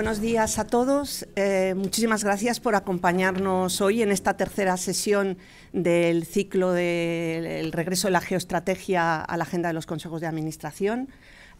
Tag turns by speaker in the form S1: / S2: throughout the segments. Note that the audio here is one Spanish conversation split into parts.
S1: Buenos días a todos. Eh, muchísimas gracias por acompañarnos hoy en esta tercera sesión del ciclo del regreso de la geoestrategia a la agenda de los consejos de administración.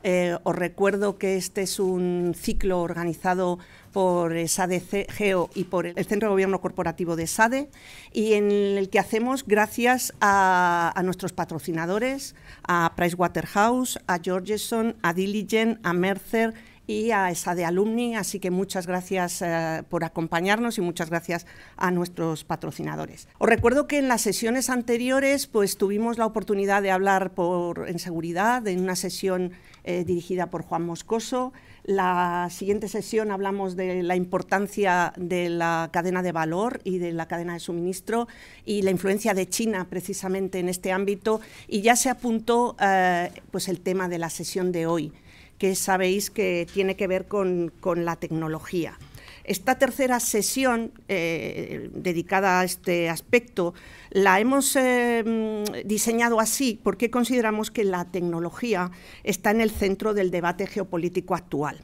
S1: Eh, os recuerdo que este es un ciclo organizado por SADE Geo y por el Centro de Gobierno Corporativo de SADE y en el que hacemos gracias a, nuestros patrocinadores, a Pricewaterhouse, a Georgeson, a Diligent, a Mercer, y a esa de alumni. Así que muchas gracias eh, por acompañarnos y muchas gracias a nuestros patrocinadores. Os recuerdo que en las sesiones anteriores pues, tuvimos la oportunidad de hablar por, en seguridad, en una sesión eh, dirigida por Juan Moscoso. La siguiente sesión hablamos de la importancia de la cadena de valor y de la cadena de suministro y la influencia de China precisamente en este ámbito y ya se apuntó eh, pues el tema de la sesión de hoy que sabéis que tiene que ver con, la tecnología. Esta tercera sesión eh, dedicada a este aspecto la hemos eh, mm, diseñado así porque consideramos que la tecnología está en el centro del debate geopolítico actual.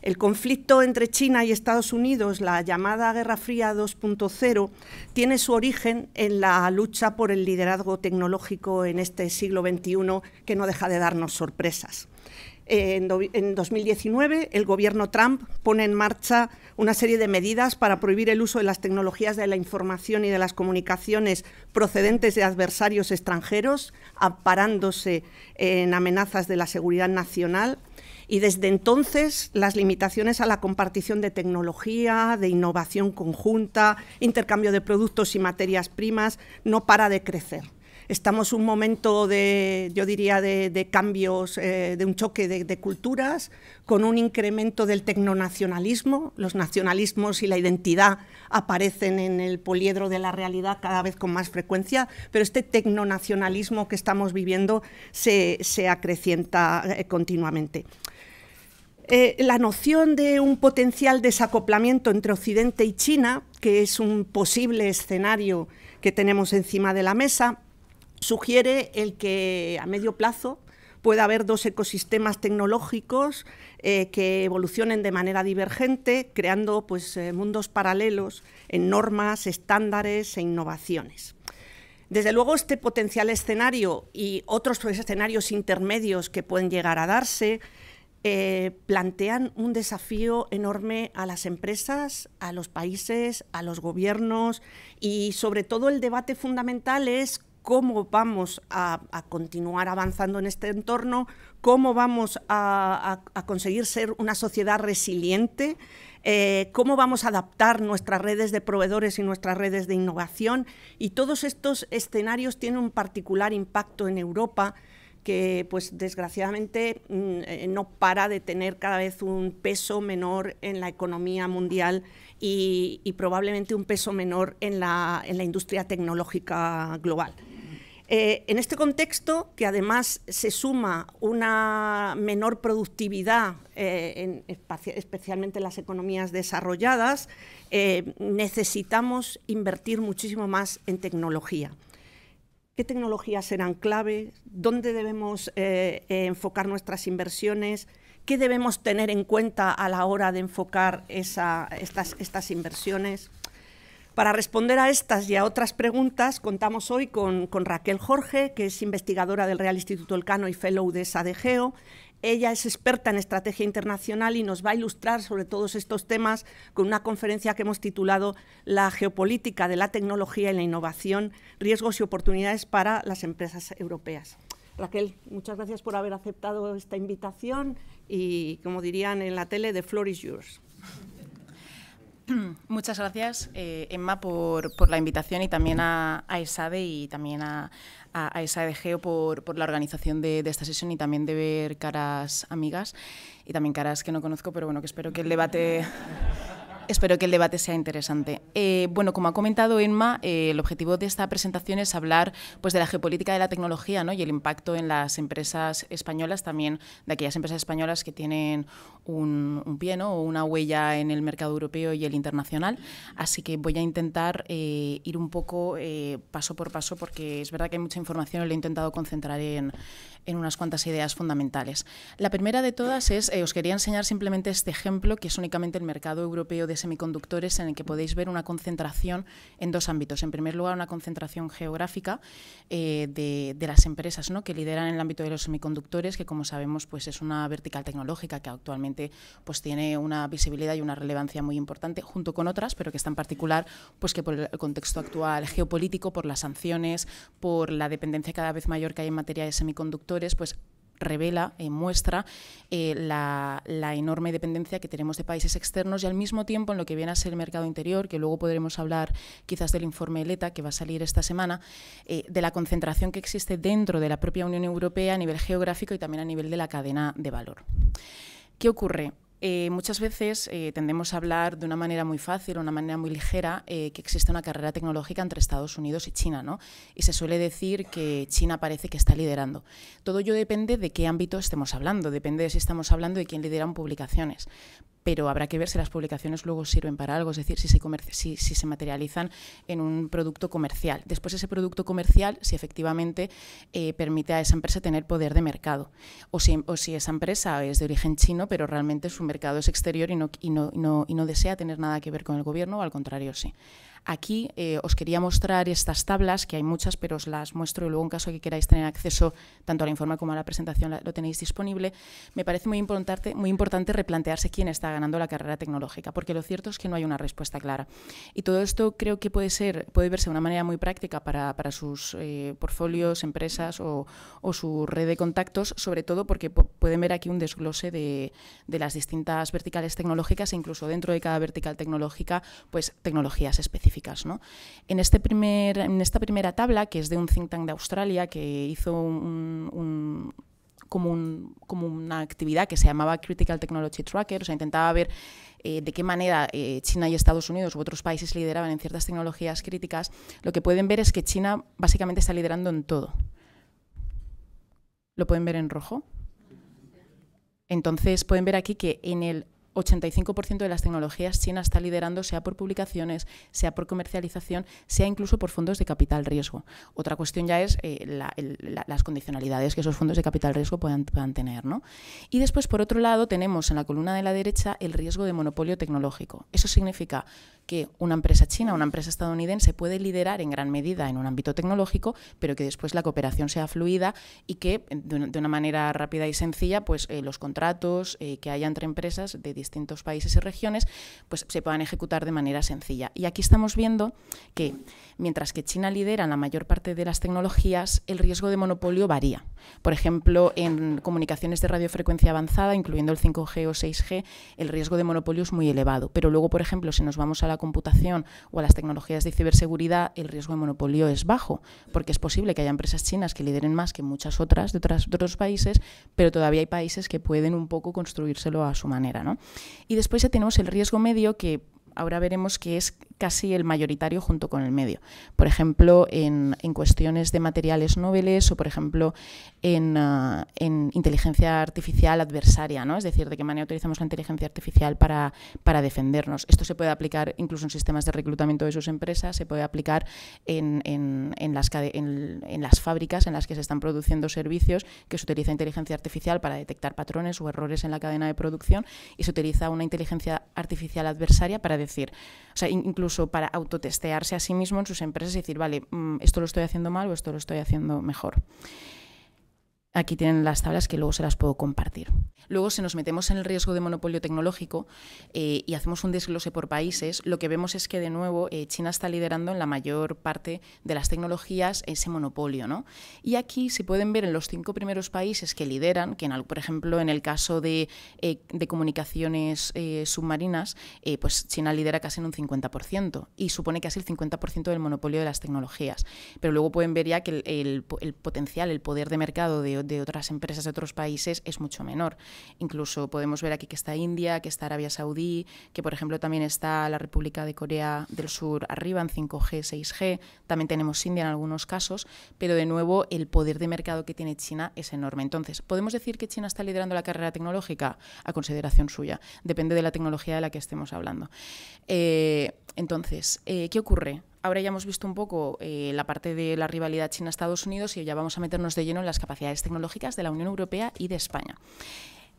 S1: El conflicto entre China y Estados Unidos, la llamada Guerra Fría 2.0, tiene su origen en la lucha por el liderazgo tecnológico en este siglo XXI que no deja de darnos sorpresas en, 2019 el gobierno Trump pone en marcha una serie de medidas para prohibir el uso de las tecnologías de la información y de las comunicaciones procedentes de adversarios extranjeros, amparándose en amenazas de la seguridad nacional. Y desde entonces las limitaciones a la compartición de tecnología, de innovación conjunta, intercambio de productos y materias primas, no para de crecer estamos en un momento de, yo diría, de, cambios, eh, de un choque de, culturas, con un incremento del tecnonacionalismo. Los nacionalismos y la identidad aparecen en el poliedro de la realidad cada vez con más frecuencia, pero este tecnonacionalismo que estamos viviendo se, acrecienta eh, continuamente. Eh, la noción de un potencial desacoplamiento entre Occidente y China, que es un posible escenario que tenemos encima de la mesa, Sugiere el que a medio plazo pueda haber dos ecosistemas tecnológicos eh, que evolucionen de manera divergente, creando pues, eh, mundos paralelos en normas, estándares e innovaciones. Desde luego, este potencial escenario y otros escenarios intermedios que pueden llegar a darse eh, plantean un desafío enorme a las empresas, a los países, a los gobiernos y sobre todo el debate fundamental es cómo vamos a, continuar avanzando en este entorno, cómo vamos a, conseguir ser una sociedad resiliente, eh, cómo vamos a adaptar nuestras redes de proveedores y nuestras redes de innovación. Y todos estos escenarios tienen un particular impacto en Europa que pues desgraciadamente mm, eh, no para de tener cada vez un peso menor en la economía mundial y, probablemente un peso menor en la industria tecnológica global. Eh, en este contexto, que además se suma una menor productividad, eh, especialmente en las economías desarrolladas, eh, necesitamos invertir muchísimo más en tecnología. ¿Qué tecnologías serán clave? ¿Dónde debemos enfocar nuestras inversiones? ¿Qué debemos tener en cuenta a la hora de enfocar estas inversiones? Para responder a estas y a otras preguntas, contamos hoy con, Raquel Jorge, que es investigadora del Real Instituto Elcano y fellow de SADEGEO. Ella es experta en estrategia internacional y nos va a ilustrar sobre todos estos temas con una conferencia que hemos titulado La geopolítica de la tecnología y la innovación, riesgos y oportunidades para las empresas europeas. Raquel, muchas gracias por haber aceptado esta invitación y, como dirían en la tele, the floor is yours.
S2: Muchas gracias, eh, Emma, por, la invitación y también a, ESADE y también a, a, Geo por, la organización de, esta sesión y también de ver caras amigas y también caras que no conozco, pero bueno, que espero que el debate... espero que el debate sea interesante. Eh, bueno, como ha comentado Emma, eh, el objetivo de esta presentación es hablar pues, de la geopolítica de la tecnología ¿no? y el impacto en las empresas españolas, también de aquellas empresas españolas que tienen un, pie o una huella en el mercado europeo y el internacional. Así que voy a intentar eh, ir un poco eh, paso por paso porque es verdad que hay mucha información y lo he intentado concentrar en, en unas cuantas ideas fundamentales. La primera de todas es, eh, os quería enseñar simplemente este ejemplo, que es únicamente el mercado europeo de semiconductores, en el que podéis ver una concentración en dos ámbitos. En primer lugar, una concentración geográfica de, de, las empresas ¿no? que lideran en el ámbito de los semiconductores, que como sabemos pues, es una vertical tecnológica que actualmente pues tiene una visibilidad y una relevancia muy importante, junto con otras, pero que está en particular pues que por el contexto actual geopolítico, por las sanciones, por la dependencia cada vez mayor que hay en materia de semiconductores, pues revela, eh, muestra eh, la, enorme dependencia que tenemos de países externos y al mismo tiempo en lo que viene a ser el mercado interior, que luego podremos hablar quizás del informe ELETA que va a salir esta semana, eh, de la concentración que existe dentro de la propia Unión Europea a nivel geográfico y también a nivel de la cadena de valor. ¿Qué ocurre? Eh, muchas veces eh, tendemos a hablar de una manera muy fácil, una manera muy ligera, eh, que existe una carrera tecnológica entre Estados Unidos y China, ¿no? Y se suele decir que China parece que está liderando. Todo ello depende de qué ámbito estemos hablando, depende de si estamos hablando de quién lidera en publicaciones pero habrá que ver si las publicaciones luego sirven para algo, es decir, si se, si, si se materializan en un producto comercial. Después ese producto comercial, si efectivamente eh, permite a esa empresa tener poder de mercado, o si, esa empresa es de origen chino, pero realmente su mercado es exterior y no desea tener nada que ver con el gobierno, o al contrario, sí. Aquí eh, os quería mostrar estas tablas, que hay muchas, pero os las muestro y luego en caso de que queráis tener acceso tanto a la informe como a la presentación lo tenéis disponible. Me parece muy importante, muy importante replantearse quién está ganando la carrera tecnológica, porque lo cierto es que no hay una respuesta clara. Y todo esto creo que puede, ser, puede verse de una manera muy práctica para, para sus eh, portfolios, empresas o, o, su red de contactos, sobre todo porque pueden ver aquí un desglose de, de las distintas verticales tecnológicas e incluso dentro de cada vertical tecnológica, pues tecnologías específicas este en, esta primera tabla, que es de un think tank de Australia, que hizo como, una actividad que se llamaba Critical Technology Tracker, o sea, intentaba ver eh, de qué manera eh, China y Estados Unidos u otros países lideraban en ciertas tecnologías críticas, lo que pueden ver es que China básicamente está liderando en todo. ¿Lo pueden ver en rojo? Entonces pueden ver aquí que en el 85% de las tecnologías China está liderando, sea por publicaciones, sea por comercialización, sea incluso por fondos de capital riesgo. Otra cuestión ya es eh, las condicionalidades que esos fondos de capital riesgo puedan, tener. ¿no? Y después, por otro lado, tenemos en la columna de la derecha el riesgo de monopolio tecnológico. Eso significa que una empresa china, una empresa estadounidense puede liderar en gran medida en un ámbito tecnológico, pero que después la cooperación sea fluida y que de una manera rápida y sencilla, pues eh, los contratos eh, que haya entre empresas de distintos países y regiones, pues se puedan ejecutar de manera sencilla. Y aquí estamos viendo que mientras que China lidera la mayor parte de las tecnologías, el riesgo de monopolio varía. Por ejemplo, en comunicaciones de radiofrecuencia avanzada, incluyendo el 5G o 6G, el riesgo de monopolio es muy elevado. Pero luego, por ejemplo, si nos vamos a la computación o a las tecnologías de ciberseguridad, el riesgo de monopolio es bajo, porque es posible que haya empresas chinas que lideren más que muchas otras de, otros países, pero todavía hay países que pueden un poco construírselo a su manera. ¿no? Y después ya tenemos el riesgo medio que ahora veremos que es casi el mayoritario junto con el medio. Por ejemplo, en, cuestiones de materiales nobles o, por ejemplo, ah, en, inteligencia artificial adversaria, ¿no? es decir, de qué manera utilizamos la inteligencia artificial para, para defendernos. Esto se puede aplicar incluso en sistemas de reclutamiento de sus empresas, se puede aplicar en, las, en las fábricas en las que se están produciendo servicios que se utiliza inteligencia artificial para detectar patrones o errores en la cadena de producción y se utiliza una inteligencia artificial adversaria para decir, o sea, incluso para autotestearse a sí mismo en sus empresas y decir, vale, mm, esto lo estoy haciendo mal o esto lo estoy haciendo mejor. Aquí tienen las tablas que luego se las puedo compartir. Luego, si nos metemos en el riesgo de monopolio tecnológico eh, y hacemos un desglose por países, lo que vemos es que, de nuevo, eh, China está liderando en la mayor parte de las tecnologías ese monopolio. Y aquí se pueden ver en los cinco primeros países que lideran, que, en, por ejemplo, en el caso de, eh, comunicaciones submarinas, pues China lidera casi en un 50% y supone casi el 50% del monopolio de las tecnologías. Pero luego pueden ver ya que el, el, el potencial, el poder de mercado de de otras empresas de otros países es mucho menor. Incluso podemos ver aquí que está India, que está Arabia Saudí, que por ejemplo también está la República de Corea del Sur arriba en 5G, 6G, también tenemos India en algunos casos, pero de nuevo el poder de mercado que tiene China es enorme. Entonces, ¿podemos decir que China está liderando la carrera tecnológica? A consideración suya, depende de la tecnología de la que estemos hablando. Eh, entonces, eh, ¿qué ocurre? ahora ya hemos visto un poco eh, la parte de la rivalidad China-Estados Unidos y ya vamos a meternos de lleno en las capacidades tecnológicas de la Unión Europea y de España.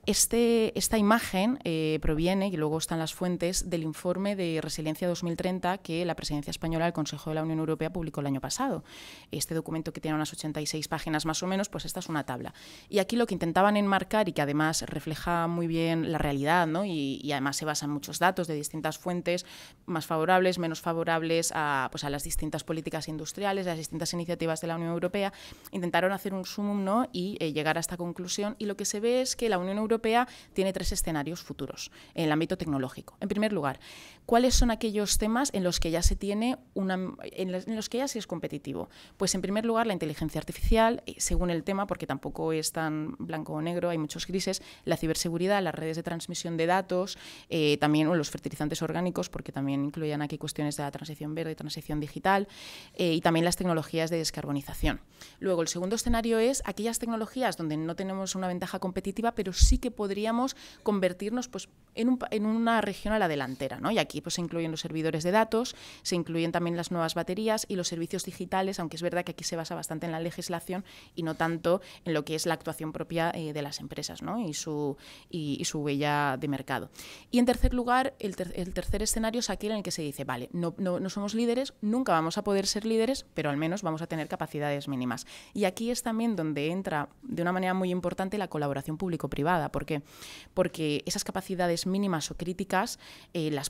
S2: Este, esta imagen eh, proviene, y luego están las fuentes, del informe de Resiliencia 2030 que la presidencia española del Consejo de la Unión Europea publicó el año pasado. Este documento que tiene unas 86 páginas más o menos, pues esta es una tabla. Y aquí lo que intentaban enmarcar y que además refleja muy bien la realidad, y, además se basan muchos datos de distintas fuentes, más favorables, menos favorables a, pues a, las distintas políticas industriales, a las distintas iniciativas de la Unión Europea, intentaron hacer un sumum y eh, llegar a esta conclusión. Y lo que se ve es que la Unión Europea tiene tres escenarios futuros en el ámbito tecnológico. En primer lugar, ¿cuáles son aquellos temas en los que ya se tiene una, en, los, que ya es competitivo? Pues en primer lugar, la inteligencia artificial, eh, según el tema, porque tampoco es tan blanco o negro, hay muchos grises, la ciberseguridad, las redes de transmisión de datos, eh, también los fertilizantes orgánicos, porque también incluyen aquí cuestiones de la transición verde, y transición digital, eh, y también las tecnologías de descarbonización. Luego, el segundo escenario es aquellas tecnologías donde no tenemos una ventaja competitiva, pero sí que podríamos convertirnos pues, en, una región a la delantera. Y aquí pues, se incluyen los servidores de datos, se incluyen también las nuevas baterías y los servicios digitales, aunque es verdad que aquí se basa bastante en la legislación y no tanto en lo que es la actuación propia eh, de las empresas y, su, y, su huella de mercado. Y en tercer lugar, el, tercer escenario es aquel en el que se dice, vale, no, no somos líderes, nunca vamos a poder ser líderes, pero al menos vamos a tener capacidades mínimas. Y aquí es también donde entra de una manera muy importante la colaboración público-privada, ¿Por qué? Porque esas capacidades mínimas o críticas eh, las,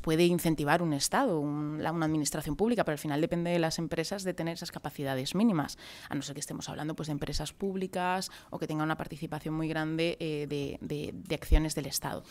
S2: puede incentivar un Estado, una administración pública, pero al final depende de las empresas de tener esas capacidades mínimas, a no ser que estemos hablando pues, de empresas públicas o que tengan una participación muy grande eh, de acciones del Estado.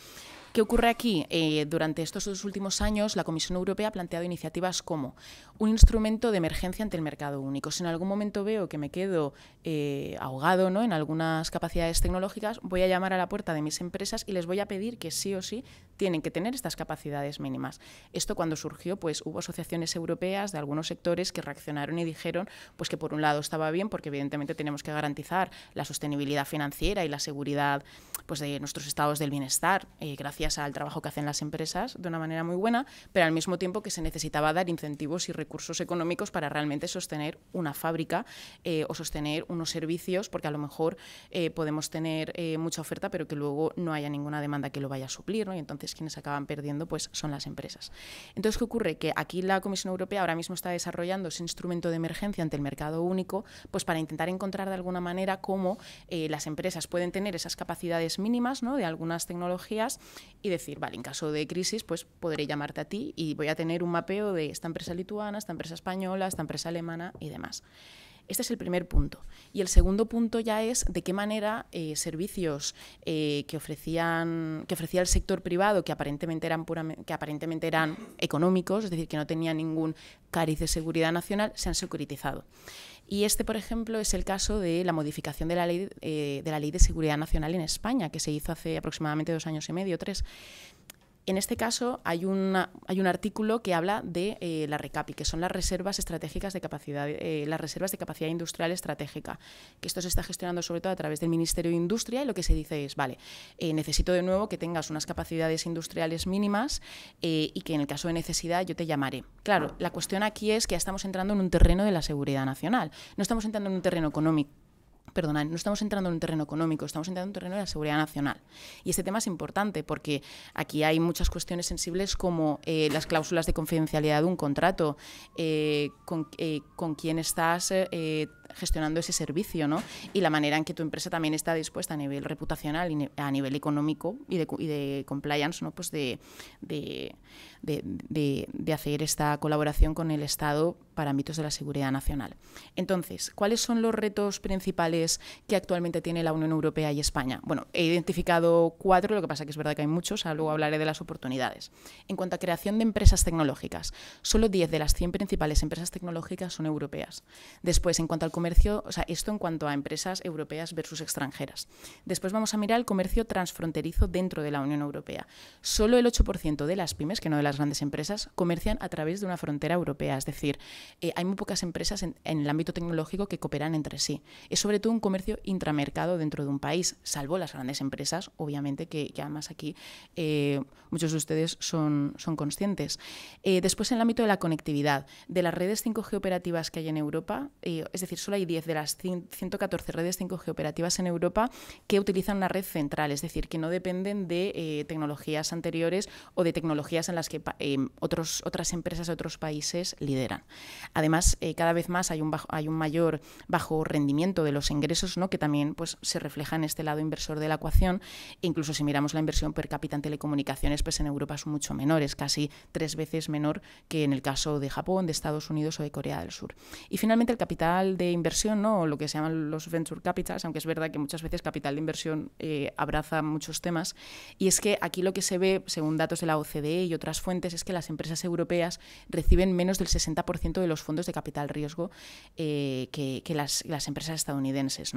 S2: ¿Qué ocurre aquí? Eh, durante estos dos últimos años, la Comisión Europea ha planteado iniciativas como un instrumento de emergencia ante el mercado único. Si en algún momento veo que me quedo eh, ahogado ¿no? en algunas capacidades tecnológicas, voy a llamar a la puerta de mis empresas y les voy a pedir que sí o sí tienen que tener estas capacidades mínimas. Esto cuando surgió, pues hubo asociaciones europeas de algunos sectores que reaccionaron y dijeron pues que por un lado estaba bien porque evidentemente tenemos que garantizar la sostenibilidad financiera y la seguridad pues de nuestros estados del bienestar eh, gracias gracias al trabajo que hacen las empresas de una manera muy buena, pero al mismo tiempo que se necesitaba dar incentivos y recursos económicos para realmente sostener una fábrica eh, o sostener unos servicios, porque a lo mejor eh, podemos tener eh, mucha oferta, pero que luego no haya ninguna demanda que lo vaya a suplir, y entonces quienes acaban perdiendo pues, son las empresas. Entonces, ¿qué ocurre? Que aquí la Comisión Europea ahora mismo está desarrollando ese instrumento de emergencia ante el mercado único, pues para intentar encontrar de alguna manera cómo las empresas pueden tener esas capacidades mínimas de algunas tecnologías y decir, vale, en caso de crisis, pues podré llamarte a ti y voy a tener un mapeo de esta empresa lituana, esta empresa española, esta empresa alemana y demás. Este es el primer punto. Y el segundo punto ya es de qué manera eh, servicios eh, que, ofrecían, que ofrecía el sector privado, que aparentemente, eran que aparentemente eran económicos, es decir, que no tenían ningún cariz de seguridad nacional, se han securitizado. Y este, por ejemplo, es el caso de la modificación de la ley, eh, de, la ley de seguridad nacional en España, que se hizo hace aproximadamente dos años y medio, tres. En este caso hay, hay un artículo que habla de eh, la RECAPI, que son las reservas estratégicas de capacidad, eh, las reservas de capacidad industrial estratégica, que esto se está gestionando sobre todo a través del Ministerio de Industria y lo que se dice es, vale, eh, necesito de nuevo que tengas unas capacidades industriales mínimas y que en el caso de necesidad yo te llamaré. Claro, la cuestión aquí es que ya estamos entrando en un terreno de la seguridad nacional, no estamos entrando en un terreno económico Perdona, no estamos entrando en un terreno económico, estamos entrando en un terreno de la seguridad nacional. Y este tema es importante porque aquí hay muchas cuestiones sensibles como eh, las cláusulas de confidencialidad de un contrato, eh, eh, con, quién estás gestionando ese servicio, ¿no? Y la manera en que tu empresa también está dispuesta a nivel reputacional a nivel económico y de, compliance, ¿no? Pues de, de, hacer esta colaboración con el Estado para ámbitos de la seguridad nacional. Entonces, ¿cuáles son los retos principales que actualmente tiene la Unión Europea y España? Bueno, he identificado cuatro, lo que pasa es que es verdad que hay muchos, luego hablaré de las oportunidades. En cuanto a creación de empresas tecnológicas, solo 10 de las 100 principales empresas tecnológicas son europeas. Después, en cuanto al comercio, o sea, esto en cuanto a empresas europeas versus extranjeras. Después vamos a mirar el comercio transfronterizo dentro de la Unión Europea. Solo el 8% de las pymes, que no de las las grandes empresas comercian a través de una frontera europea. Es decir, eh, hay muy pocas empresas en, el ámbito tecnológico que cooperan entre sí. Es sobre todo un comercio intramercado dentro de un país, salvo las grandes empresas, obviamente, que, además aquí eh, muchos de ustedes son, son conscientes. Eh, después, en el ámbito de la conectividad, de las redes 5G operativas que hay en Europa, es decir, solo hay 10 de las 114 redes 5G operativas en Europa que utilizan una red central, es decir, que no dependen de tecnologías anteriores o de tecnologías en las que eh, otras empresas de otros países lideran. Además, eh, cada vez más hay un, mayor bajo rendimiento de los ingresos, ¿no? que también pues, se refleja en este lado inversor de la ecuación. incluso si miramos la inversión per cápita en telecomunicaciones, pues en Europa es mucho menor, es casi tres veces menor que en el caso de Japón, de Estados Unidos o de Corea del Sur. Y finalmente, el capital de inversión, ¿no? lo que se llaman los venture capitals, aunque es verdad que muchas veces capital de inversión eh, abraza muchos temas, y es que aquí lo que se ve, según datos de la OCDE y otras fuentes, es que las empresas europeas reciben menos del 60% de los fondos de capital riesgo eh, que, las, empresas estadounidenses.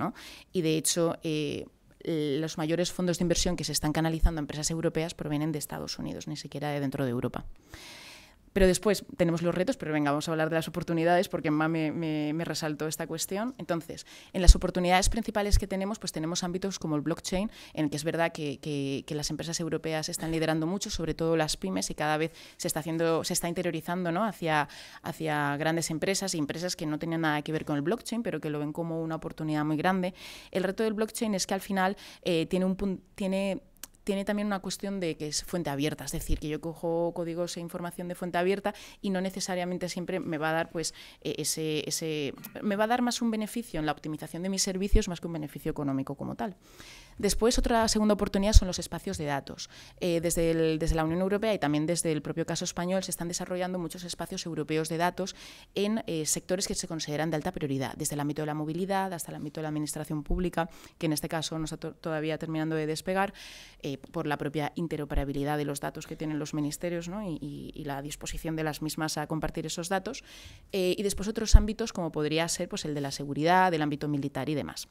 S2: Y de hecho, eh, los mayores fondos de inversión que se están canalizando a empresas europeas provienen de Estados Unidos, ni siquiera de dentro de Europa. Pero después tenemos los retos, pero venga, vamos a hablar de las oportunidades porque más me, resaltó esta cuestión. Entonces, en las oportunidades principales que tenemos, pues tenemos ámbitos como el blockchain, en el que es verdad que, las empresas europeas están liderando mucho, sobre todo las pymes, y cada vez se está haciendo, se está interiorizando ¿no? hacia, grandes empresas y empresas que no tenían nada que ver con el blockchain, pero que lo ven como una oportunidad muy grande. El reto del blockchain es que al final eh, tiene un tiene tiene también una cuestión de que es fuente abierta, es decir, que yo cojo códigos e información de fuente abierta y no necesariamente siempre me va a dar pues e, ese, ese me va a dar más un beneficio en la optimización de mis servicios más que un beneficio económico como tal. Después, otra segunda oportunidad son los espacios de datos. Eh, desde, desde la Unión Europea y también desde el propio caso español se están desarrollando muchos espacios europeos de datos en eh, sectores que se consideran de alta prioridad, desde el ámbito de la movilidad hasta el ámbito de la administración pública, que en este caso no está todavía terminando de despegar. Eh, por la propia interoperabilidad de los datos que tienen los ministerios y, la disposición de las mismas a compartir esos datos, eh, y después otros ámbitos como podría ser pues, el de la seguridad, del ámbito militar y demás.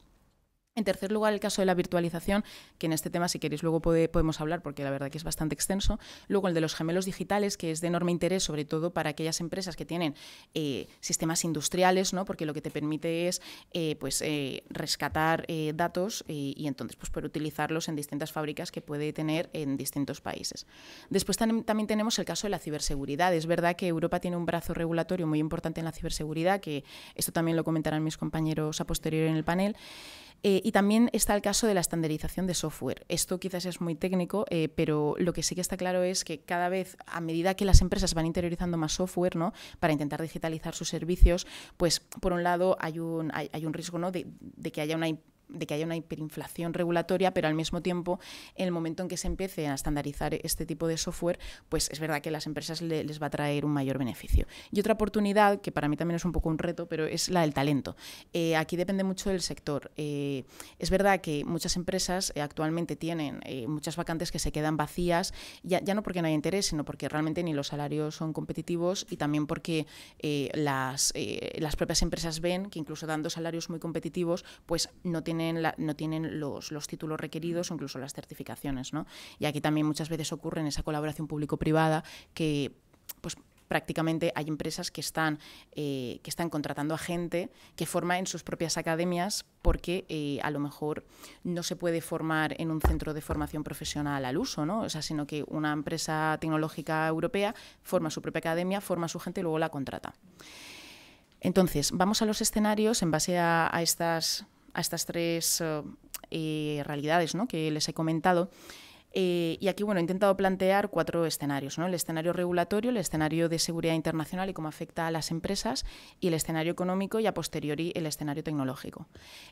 S2: En tercer lugar, el caso de la virtualización, que en este tema, si queréis, luego podemos hablar, porque la verdad que es bastante extenso. Luego, el de los gemelos digitales, que es de enorme interés, sobre todo para aquellas empresas que tienen eh, sistemas industriales, ¿no? porque lo que te permite es eh, pues, eh, rescatar datos y entonces pues, poder utilizarlos en distintas fábricas que puede tener en distintos países. Después también tenemos el caso de la ciberseguridad. Es verdad que Europa tiene un brazo regulatorio muy importante en la ciberseguridad, que esto también lo comentarán mis compañeros a posteriori en el panel. Eh, y también está el caso de la estandarización de software. Esto quizás es muy técnico, eh, pero lo que sí que está claro es que cada vez, a medida que las empresas van interiorizando más software, ¿no? Para intentar digitalizar sus servicios, pues por un lado hay un, hay, un riesgo ¿no? de, de que haya una de que haya una hiperinflación regulatoria, pero al mismo tiempo, en el momento en que se empiece a estandarizar este tipo de software, pues es verdad que a las empresas les va a traer un mayor beneficio. Y otra oportunidad, que para mí también es un poco un reto, pero es la del talento. Eh, aquí depende mucho del sector. Eh, es verdad que muchas empresas eh, actualmente tienen muchas vacantes que se quedan vacías, ya, ya, no porque no hay interés, sino porque realmente ni los salarios son competitivos y también porque las, las propias empresas ven que incluso dando salarios muy competitivos, pues no tienen no tienen los, títulos requeridos o mm. incluso las certificaciones. Y aquí también muchas veces ocurre en esa colaboración público-privada que pues, prácticamente hay empresas que están, eh, que están contratando a gente que forma en sus propias academias porque eh, a lo mejor no se puede formar en un centro de formación profesional al uso, ¿no? sino que una empresa tecnológica europea forma su propia academia, forma a su gente y luego la contrata. Entonces, vamos a los escenarios en base a estas a estas tres eh, eh, realidades ¿no? que les he comentado, eh, y aquí, bueno, he intentado plantear cuatro escenarios, El escenario regulatorio, el escenario de seguridad internacional y cómo afecta a las empresas, y el escenario económico y a posteriori el escenario tecnológico.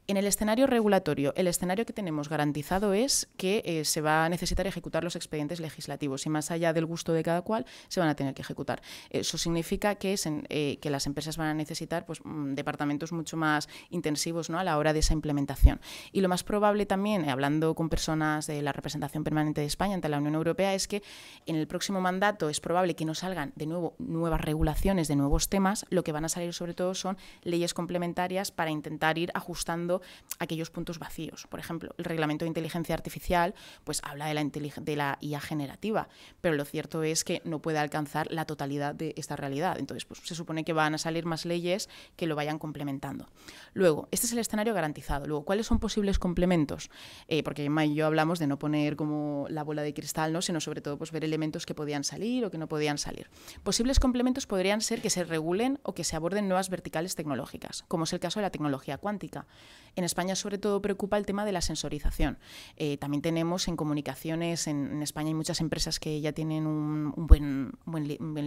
S2: En el escenario regulatorio, el escenario que tenemos garantizado es que eh, se va a necesitar ejecutar los expedientes legislativos y más allá del gusto de cada cual, se van a tener que ejecutar. Eso significa que, es eh, que las empresas van a necesitar pues, mm, departamentos mucho más intensivos ¿no? a la hora de esa implementación. Y lo más probable también, hablando con personas de la representación permanente, de España, ante la Unión Europea, es que en el próximo mandato es probable que no salgan de nuevo nuevas regulaciones de nuevos temas, lo que van a salir sobre todo son leyes complementarias para intentar ir ajustando aquellos puntos vacíos. Por ejemplo, el reglamento de inteligencia artificial pues habla de la, de la IA generativa, pero lo cierto es que no puede alcanzar la totalidad de esta realidad. Entonces, pues se supone que van a salir más leyes que lo vayan complementando. Luego, este es el escenario garantizado. Luego, ¿cuáles son posibles complementos? Eh, porque Emma y yo hablamos de no poner como la bola de cristal, ¿no? sino sobre todo pues, ver elementos que podían salir o que no podían salir. Posibles complementos podrían ser que se regulen o que se aborden nuevas verticales tecnológicas, como es el caso de la tecnología cuántica. En España, sobre todo, preocupa el tema de la sensorización. Eh, también tenemos en comunicaciones, en, España hay muchas empresas que ya tienen un, buen,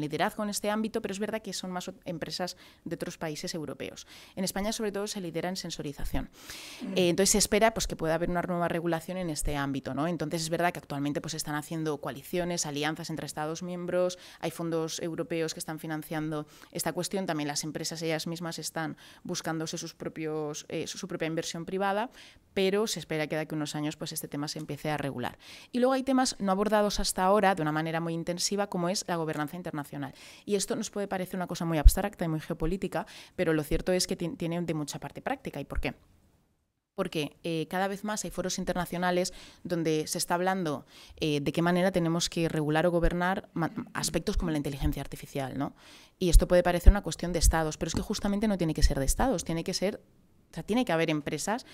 S2: liderazgo en este ámbito, pero es verdad que son más empresas de otros países europeos. En España, sobre todo, se lidera en sensorización. Mm. Eh, entonces, se espera pues, que pueda haber una nueva regulación en este ámbito. ¿no? Entonces, es verdad que actualmente pues, están haciendo coaliciones, alianzas entre Estados miembros, hay fondos europeos que están financiando esta cuestión, también las empresas ellas mismas están buscándose sus propios, eh, su, su propia inversión privada, pero se espera que de aquí unos años pues, este tema se empiece a regular. Y luego hay temas no abordados hasta ahora de una manera muy intensiva, como es la gobernanza internacional. Y esto nos puede parecer una cosa muy abstracta y muy geopolítica, pero lo cierto es que tiene de mucha parte práctica. ¿Y por qué? porque eh, cada vez más hay foros internacionales donde se está hablando eh, de qué manera tenemos que regular o gobernar aspectos como la inteligencia artificial, ¿no? Y esto puede parecer una cuestión de estados, pero es que justamente no tiene que ser de estados, tiene que ser o sea, tiene que haber empresas,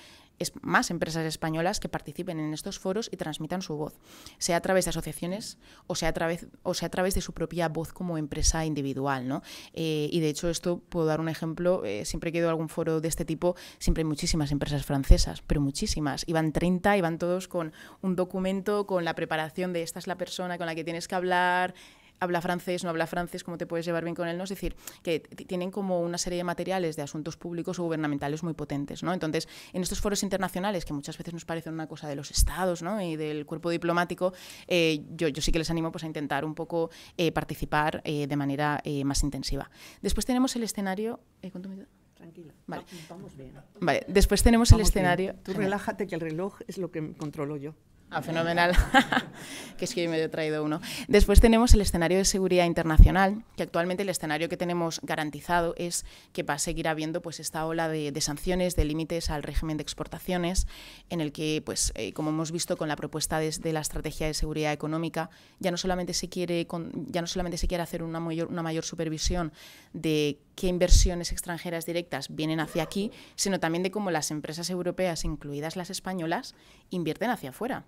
S2: más empresas españolas que participen en estos foros y transmitan su voz, sea a través de asociaciones o sea a través, o sea a través de su propia voz como empresa individual. ¿no? Eh, y de hecho, esto puedo dar un ejemplo. Eh, siempre que he algún foro de este tipo, siempre hay muchísimas empresas francesas, pero muchísimas. Iban 30 y van todos con un documento, con la preparación de esta es la persona con la que tienes que hablar, habla francés, no habla francés, cómo te puedes llevar bien con él, ¿no? Es decir, que tienen como una serie de materiales de asuntos públicos o gubernamentales muy potentes, ¿no? Entonces, en estos foros internacionales, que muchas veces nos parecen una cosa de los estados, ¿no? Y del cuerpo diplomático, eh, yo, yo, sí que les animo pues, a intentar un poco eh, participar eh, de manera más intensiva. Después tenemos el escenario... ¿cuánto me tranquila. Vale. Vamos bien. Vale, después tenemos el escenario. Tú relájate que el reloj es lo que controlo yo. Ah, fenomenal. que es que me he traído uno. Después tenemos el escenario de seguridad internacional, que actualmente el escenario que tenemos garantizado es que va a seguir habiendo pues esta ola de, sanciones, de límites al régimen de exportaciones, en el que, pues, eh, como hemos visto con la propuesta de, la estrategia de seguridad económica, ya no solamente se quiere ya no solamente se quiere hacer una mayor, una mayor supervisión de qué inversiones extranjeras directas vienen hacia aquí, sino también de cómo las empresas europeas, incluidas las españolas, invierten hacia afuera.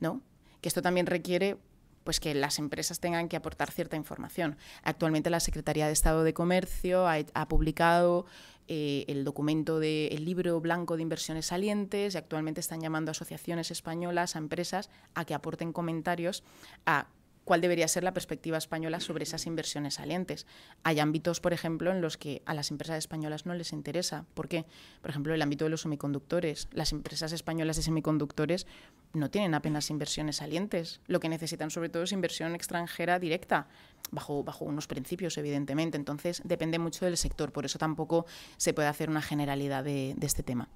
S2: ¿no? Que esto también requiere pues que las empresas tengan que aportar cierta información. Actualmente la Secretaría de Estado de Comercio ha, publicado eh, el documento del libro blanco de inversiones salientes y actualmente están llamando a asociaciones españolas, a empresas, a que aporten comentarios a cuál debería ser la perspectiva española sobre esas inversiones salientes. Hay ámbitos, por ejemplo, en los que a las empresas españolas no les interesa. ¿Por qué? Por ejemplo, el ámbito de los semiconductores. Las empresas españolas de semiconductores no tienen apenas inversiones salientes. Lo que necesitan sobre todo es inversión extranjera directa, bajo, unos principios, evidentemente. Entonces, depende mucho del sector, por eso tampoco se puede hacer una generalidad de este tema.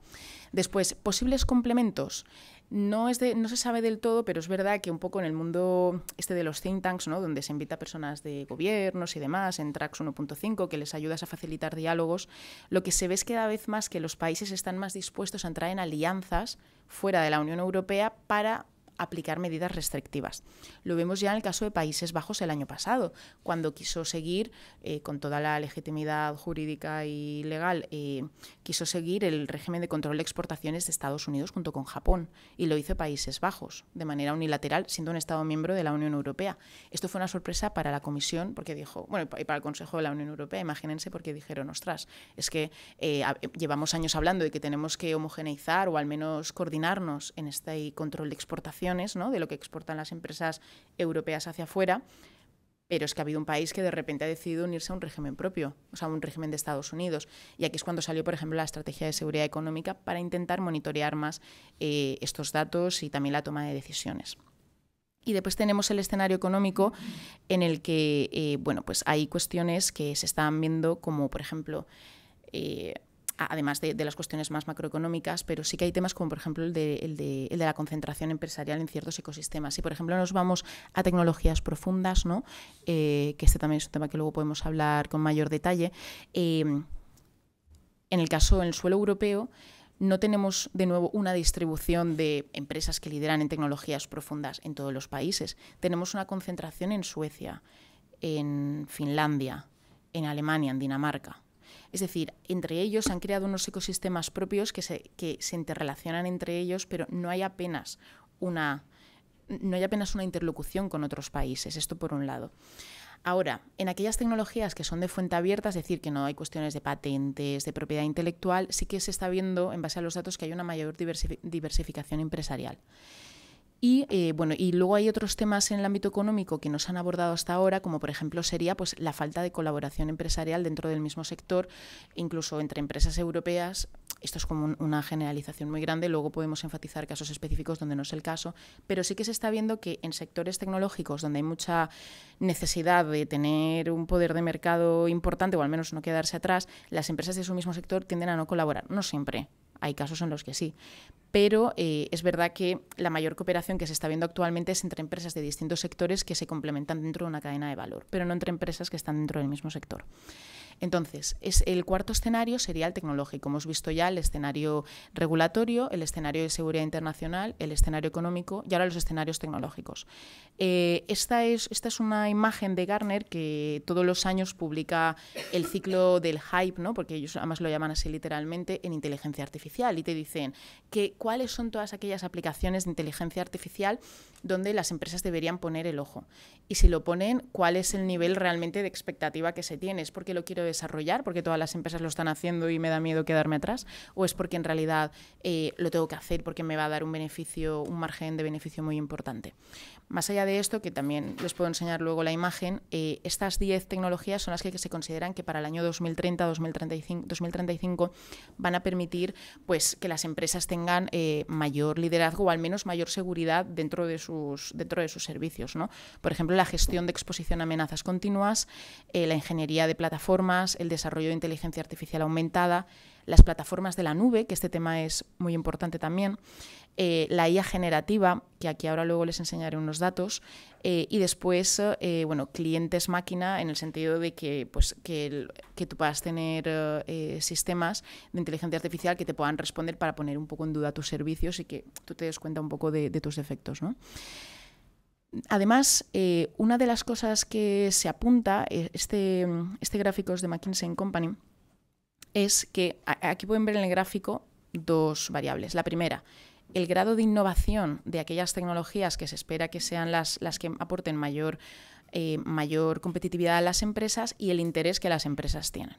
S2: Después, posibles complementos. No, es de, no se sabe del todo, pero es verdad que un poco en el mundo este de los think tanks, ¿no? donde se invita a personas de gobiernos y demás, en Trax 1.5, que les ayudas a facilitar diálogos, lo que se ve es cada vez más que los países están más dispuestos a entrar en alianzas fuera de la Unión Europea para aplicar medidas restrictivas. Lo vemos ya en el caso de Países Bajos el año pasado, cuando quiso seguir eh, con toda la legitimidad jurídica y legal, eh, quiso seguir el régimen de control de exportaciones de Estados Unidos junto con Japón y lo hizo Países Bajos de manera unilateral, siendo un Estado miembro de la Unión Europea. Esto fue una sorpresa para la Comisión porque dijo, bueno, y para el Consejo de la Unión Europea, imagínense, porque dijeron, ostras, es que eh, llevamos años hablando de que tenemos que homogeneizar o al menos coordinarnos en este control de exportaciones de lo que exportan las empresas europeas hacia afuera, pero es que ha habido un país que de repente ha decidido unirse a un régimen propio, o sea, un régimen de Estados Unidos. Y aquí es cuando salió, por ejemplo, la estrategia de seguridad económica para intentar monitorear más eh, estos datos y también la toma de decisiones. Y después tenemos el escenario económico en el que, eh, bueno, pues hay cuestiones que se están viendo como, por ejemplo, eh, además de, las cuestiones más macroeconómicas, pero sí que hay temas como, por ejemplo, el de, la concentración empresarial en ciertos ecosistemas. Si, por ejemplo, nos vamos a tecnologías profundas, ¿no? Eh, que este también es un tema que luego podemos hablar con mayor detalle, em, en el caso, del suelo europeo, no tenemos de nuevo una distribución de empresas que lideran en tecnologías profundas en todos los países. Tenemos una concentración en Suecia, en Finlandia, en Alemania, en Dinamarca. Es decir, entre ellos han creado unos ecosistemas propios que se, interrelacionan entre ellos, pero no hay apenas una no hay apenas una interlocución con otros países, esto por un lado. Ahora, en aquellas tecnologías que son de fuente abierta, es decir, que no hay cuestiones de patentes, de propiedad intelectual, sí que se está viendo, en base a los datos, que hay una mayor diversificación empresarial. Y eh, bueno, y luego hay otros temas en el ámbito económico que no se han abordado hasta ahora, como por ejemplo sería pues la falta de colaboración empresarial dentro del mismo sector, incluso entre empresas europeas. Esto es como una generalización muy grande, luego podemos enfatizar casos específicos donde no es el caso, pero sí que se está viendo que en sectores tecnológicos donde hay mucha necesidad de tener un poder de mercado importante o al menos no quedarse atrás, las empresas de su mismo sector tienden a no colaborar, no siempre, hay casos en los que sí. Pero eh, es verdad que la mayor cooperación que se está viendo actualmente es entre empresas de distintos sectores que se complementan dentro de una cadena de valor, pero no entre empresas que están dentro del mismo sector. Entonces, es, el cuarto escenario sería el tecnológico. Hemos visto ya el escenario regulatorio, el escenario de seguridad internacional, el escenario económico y ahora los escenarios tecnológicos. Eh, esta, es, esta es una imagen de Garner que todos los años publica el ciclo del hype, ¿no? porque ellos además lo llaman así literalmente, en inteligencia artificial y te dicen que cuáles son todas aquellas aplicaciones de inteligencia artificial donde las empresas deberían poner el ojo. Y si lo ponen, ¿cuál es el nivel realmente de expectativa que se tiene? ¿Es porque lo quiero desarrollar, porque todas las empresas lo están haciendo y me da miedo quedarme atrás? ¿O es porque en realidad eh, lo tengo que hacer porque me va a dar un beneficio, un margen de beneficio muy importante? Más allá de esto, que también les puedo enseñar luego la imagen, eh, estas 10 tecnologías son las que se consideran que para el año 2030, 2035, 2035 van a permitir pues, que las empresas tengan eh, mayor liderazgo o al menos mayor seguridad dentro de sus, dentro de sus servicios. Por ejemplo, la gestión de exposición a amenazas continuas, eh, la ingeniería de plataformas, el desarrollo de inteligencia artificial aumentada, las plataformas de la nube, que este tema es muy importante también, eh, la IA generativa, que aquí ahora luego les enseñaré unos datos, eh, y después, eh, bueno, clientes máquina, en el sentido de que, pues, que, tú puedas tener sistemas de inteligencia artificial que te puedan responder para poner un poco en duda tus servicios y que tú te des cuenta un poco de, tus defectos, Además, una de las cosas que se apunta, este, este gráfico es de McKinsey Company, es que aquí pueden ver en el gráfico dos variables. La primera, el grado de innovación de aquellas tecnologías que se espera que sean las, las que aporten mayor eh, mayor competitividad a las empresas y el interés que las empresas tienen.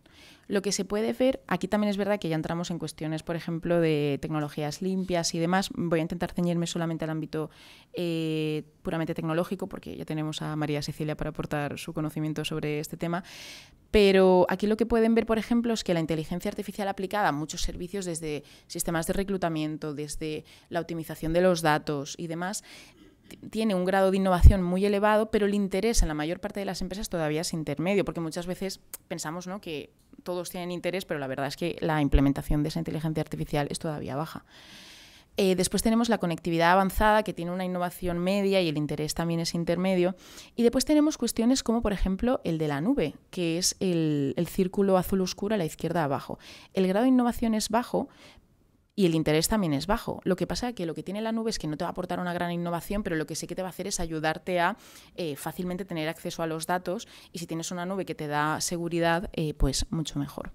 S2: Lo que se puede ver, aquí también es verdad que ya entramos en cuestiones, por ejemplo, de tecnologías limpias y demás. Voy a intentar ceñirme solamente al ámbito eh, puramente tecnológico, porque ya tenemos a María Cecilia para aportar su conocimiento sobre este tema. Pero aquí lo que pueden ver, por ejemplo, es que la inteligencia artificial aplicada a muchos servicios, desde sistemas de reclutamiento, desde la optimización de los datos y demás, tiene un grado de innovación muy elevado, pero el interés en la mayor parte de las empresas todavía es intermedio, porque muchas veces pensamos que todos tienen interés, pero la verdad es que la implementación de esa inteligencia artificial es todavía baja. Eh, después tenemos la conectividad avanzada, que tiene una innovación media y el interés también es intermedio. Y después tenemos cuestiones como, por ejemplo, el de la nube, que es el, el círculo azul oscuro a la izquierda abajo. El grado de innovación es bajo, y el interés también es bajo. Lo que pasa es que lo que tiene la nube es que no te va a aportar una gran innovación, pero lo que sé que te va a hacer es ayudarte a eh, fácilmente tener acceso a los datos y si tienes una nube que te da seguridad, eh, pues mucho mejor.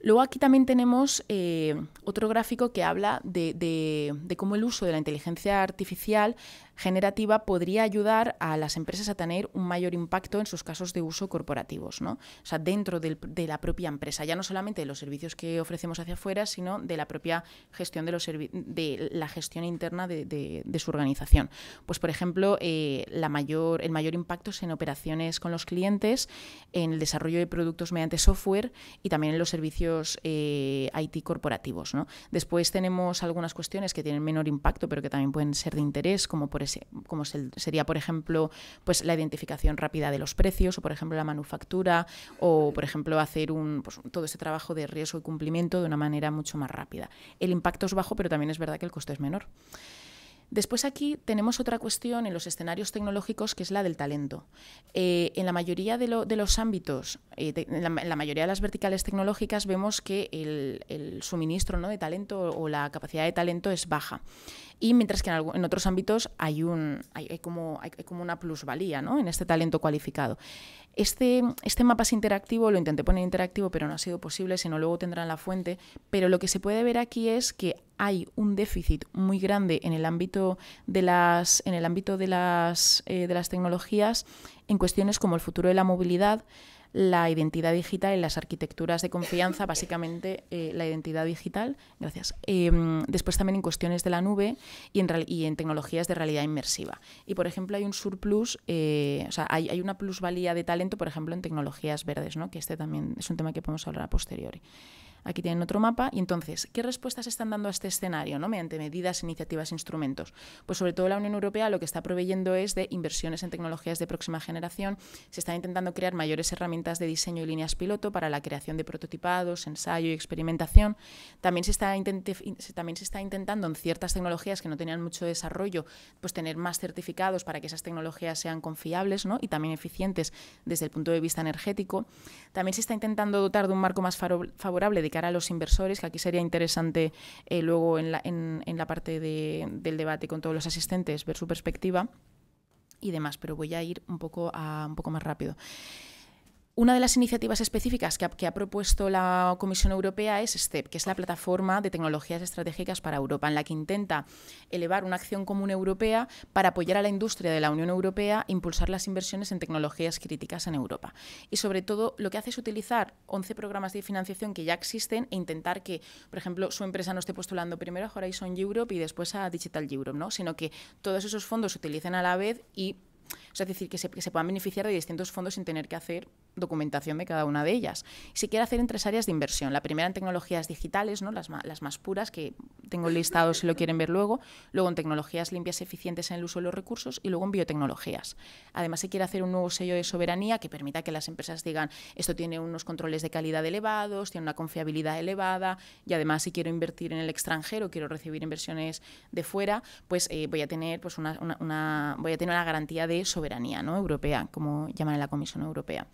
S2: Luego aquí también tenemos eh, otro gráfico que habla de, cómo el uso de la inteligencia artificial generativa podría ayudar a las empresas a tener un mayor impacto en sus casos de uso corporativos, ¿no? O sea, dentro de la propia empresa, ya no solamente de los servicios que ofrecemos hacia afuera, sino de la propia gestión de los de la gestión interna de, su organización. Pues, por ejemplo, eh, el mayor impacto es en operaciones con los clientes, en el desarrollo de productos mediante software y también en los servicios eh, IT corporativos. ¿no? Después tenemos algunas cuestiones que tienen menor impacto, pero que también pueden ser de interés, como por como sería, por ejemplo, pues la identificación rápida de los precios, o por ejemplo la manufactura, o por ejemplo hacer pues, un, todo ese trabajo de riesgo y cumplimiento de una manera mucho más rápida. El impacto es bajo, pero también es verdad que el coste es menor. Después aquí tenemos otra cuestión en los escenarios tecnológicos que es la del talento. Eh, en la mayoría de, los ámbitos, eh, en, la, mayoría de las verticales tecnológicas vemos que el, suministro de talento o la capacidad de talento es baja. Y mientras que en, otros ámbitos hay, un, como, como una plusvalía en este talento cualificado. Este, este mapa es interactivo, lo intenté poner interactivo, pero no ha sido posible, no luego tendrán la fuente. Pero lo que se puede ver aquí es que hay un déficit muy grande en el ámbito de las, en el ámbito de las, eh, de las tecnologías en cuestiones como el futuro de la movilidad, la identidad digital en las arquitecturas de confianza, básicamente eh, la identidad digital, gracias. Em, después también en cuestiones de la nube y en, y en, tecnologías de realidad inmersiva. Y por ejemplo hay un surplus, eh, o sea, hay, una plusvalía de talento, por ejemplo, en tecnologías verdes, ¿no? que este también es un tema que podemos hablar a posteriori. Aquí tienen otro mapa. Y entonces, ¿qué respuestas están dando a este escenario ¿no? mediante medidas, iniciativas, instrumentos? Pues sobre todo la Unión Europea lo que está proveyendo es de inversiones en tecnologías de próxima generación. Se están intentando crear mayores herramientas de diseño y líneas piloto para la creación de prototipados, ensayo y experimentación. También se está, también se está intentando en ciertas tecnologías que no tenían mucho desarrollo, pues tener más certificados para que esas tecnologías sean confiables y también eficientes desde el punto de vista energético. También se está intentando dotar de un marco más favorable de a los inversores, que aquí sería interesante eh, luego en la, en la parte de, del debate con todos los asistentes ver su perspectiva y demás, pero voy a ir un poco, a, un poco más rápido. Una de las iniciativas específicas que ha, propuesto la Comisión Europea es STEP, que es la plataforma de tecnologías estratégicas para Europa, en la que intenta elevar una acción común europea para apoyar a la industria de la Unión Europea, impulsar las inversiones en tecnologías críticas en Europa. Y sobre todo lo que hace es utilizar 11 programas de financiación que ya existen e intentar que, por ejemplo, su empresa no esté postulando primero a Horizon Europe y después a Digital Europe, ¿no? sino que todos esos fondos se utilicen a la vez y es decir, que se, puedan beneficiar de distintos fondos sin tener que hacer documentación de cada una de ellas. Si se quiere hacer en tres áreas de inversión. La primera en tecnologías digitales, ¿no? las, más puras, que tengo listado si lo quieren ver luego. Luego en tecnologías limpias y eficientes en el uso de los recursos y luego en biotecnologías. Además, se quiere hacer un nuevo sello de soberanía que permita que las empresas digan esto tiene unos controles de calidad elevados, tiene una confiabilidad elevada y además si quiero invertir en el extranjero, quiero recibir inversiones de fuera, pues eh, voy a tener pues una, voy a tener una garantía de soberanía soberanía ¿no? europea, como llaman en la Comisión Europea.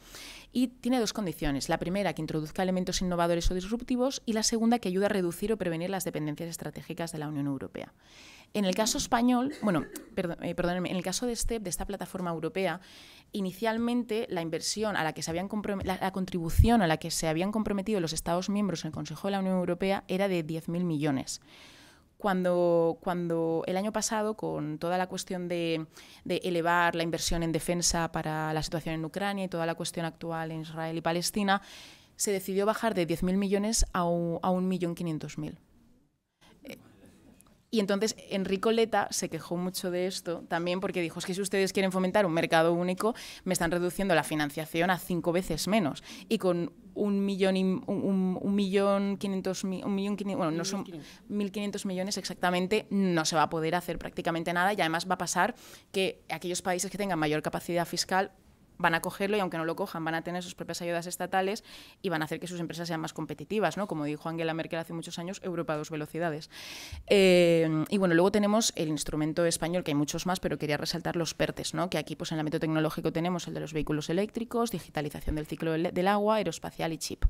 S2: Y tiene dos condiciones. La primera, que introduzca elementos innovadores o disruptivos, y la segunda, que ayude a reducir o prevenir las dependencias estratégicas de la Unión Europea. En el caso español, bueno, eh, perdónenme, en el caso de STEP, de esta plataforma europea, inicialmente la inversión a la que se habían la, la, contribución a la que se habían comprometido los Estados miembros en el Consejo de la Unión Europea era de 10.000 millones cuando, cuando el año pasado, con toda la cuestión de, elevar la inversión en defensa para la situación en Ucrania y toda la cuestión actual en Israel y Palestina, se decidió bajar de 10.000 millones a, un, a 1.500.000. Y entonces Enrico Leta se quejó mucho de esto también porque dijo, es que si ustedes quieren fomentar un mercado único, me están reduciendo la financiación a cinco veces menos. Y con un millón, un, millón quinientos, bueno, no son mil quinientos millones exactamente, no se va a poder hacer prácticamente nada y además va a pasar que aquellos países que tengan mayor capacidad fiscal van a cogerlo y aunque no lo cojan, van a tener sus propias ayudas estatales y van a hacer que sus empresas sean más competitivas, ¿no? Como dijo Angela Merkel hace muchos años, Europa a dos velocidades. Eh, y bueno, luego tenemos el instrumento español, que hay muchos más, pero quería resaltar los PERTES, ¿no? Que aquí, pues en el ámbito tecnológico tenemos el de los vehículos eléctricos, digitalización del ciclo del agua, aeroespacial y chip.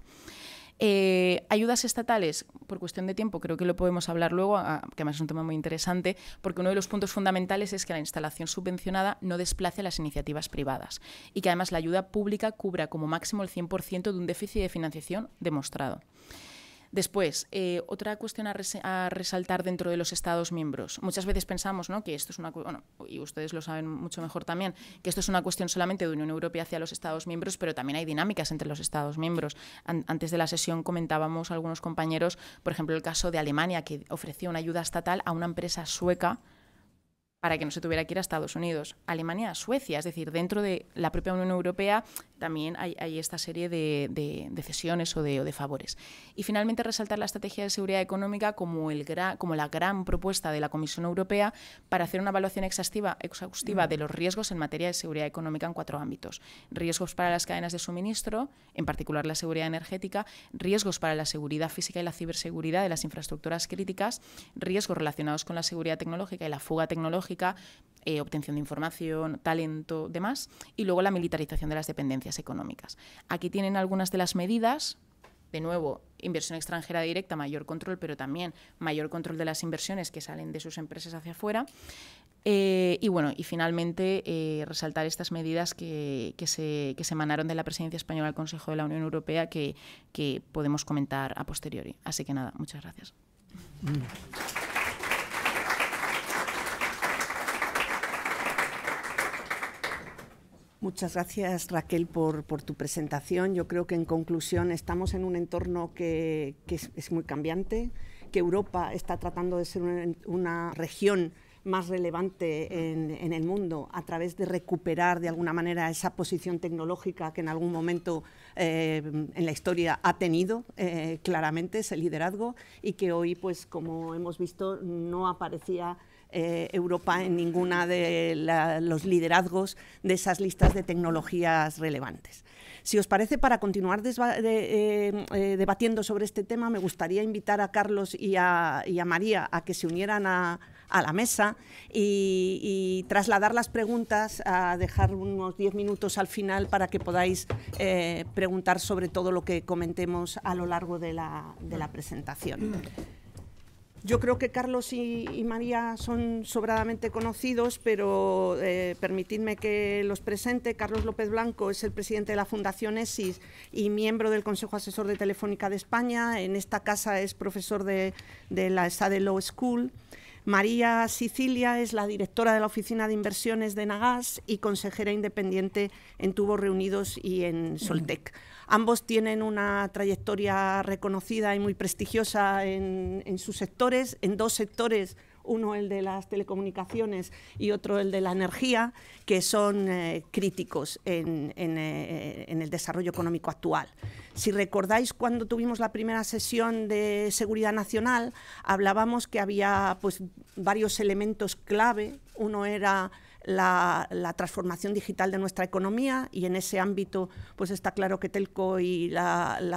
S2: Eh, ayudas estatales, por cuestión de tiempo, creo que lo podemos hablar luego, ah, que además es un tema muy interesante, porque uno de los puntos fundamentales es que la instalación subvencionada no desplace las iniciativas privadas y que además la ayuda pública cubra como máximo el 100% de un déficit de financiación demostrado. Después, eh, otra cuestión a, resaltar dentro de los Estados miembros. Muchas veces pensamos ¿no? que esto es una bueno, y ustedes lo saben mucho mejor también, que esto es una cuestión solamente de Unión Europea hacia los Estados miembros, pero también hay dinámicas entre los Estados miembros. antes de la sesión comentábamos algunos compañeros, por ejemplo, el caso de Alemania, que ofreció una ayuda estatal a una empresa sueca para que no se tuviera que ir a Estados Unidos, Alemania, Suecia, es decir, dentro de la propia Unión Europea también hay, esta serie de, de, cesiones o de, favores. Y finalmente resaltar la estrategia de seguridad económica como, el como la gran propuesta de la Comisión Europea para hacer una evaluación exhaustiva, exhaustiva de mm. los riesgos en materia de seguridad económica en cuatro ámbitos. Riesgos para las cadenas de suministro, en particular la seguridad energética, riesgos para la seguridad física y la ciberseguridad de las infraestructuras críticas, riesgos relacionados con la seguridad tecnológica y la fuga tecnológica, eh, obtención de información, talento, demás, y luego la militarización de las dependencias económicas. Aquí tienen algunas de las medidas, de nuevo, inversión extranjera directa, mayor control, pero también mayor control de las inversiones que salen de sus empresas hacia afuera. Eh, y bueno, y finalmente eh, resaltar estas medidas que, se, que emanaron de la presidencia española al Consejo de la Unión Europea que, podemos comentar a posteriori. Así que nada, muchas gracias. Mm. Muchas gracias Raquel
S1: por, tu presentación. Yo creo que en conclusión estamos en un entorno que, es, muy cambiante, que Europa está tratando de ser una, región más relevante en, el mundo a través de recuperar de alguna manera esa posición tecnológica que en algún momento eh, en la historia ha tenido eh, claramente ese liderazgo y que hoy, pues como hemos visto, no aparecía eh, Europa en ninguna de los liderazgos de esas listas de tecnologías relevantes. Si os parece, para continuar eh, eh, debatiendo sobre este tema, me gustaría invitar a Carlos y a, María a que se unieran a, la mesa y, trasladar las preguntas, a dejar unos diez minutos al final para que podáis preguntar sobre todo lo que comentemos a lo largo de la presentación. Yo creo que Carlos y, María son sobradamente conocidos, pero eh, permitidme que los presente. Carlos López Blanco es el presidente de la Fundación ESIS y miembro del Consejo Asesor de Telefónica de España. En esta casa es profesor de, la SADE Law School. María Sicilia es la directora de la Oficina de Inversiones de Nagas y consejera independiente en Tubos Reunidos y en Soltec. Ambos tienen una trayectoria reconocida y muy prestigiosa en, en sus sectores, en dos sectores uno el de las telecomunicaciones y otro el de la energía, que son eh, críticos en, eh, en el desarrollo económico actual. Si recordáis cuando tuvimos la primera sesión de seguridad nacional, hablábamos que había pues, varios elementos clave. Uno era la, transformación digital de nuestra economía y en ese ámbito pues está claro que Telco y las,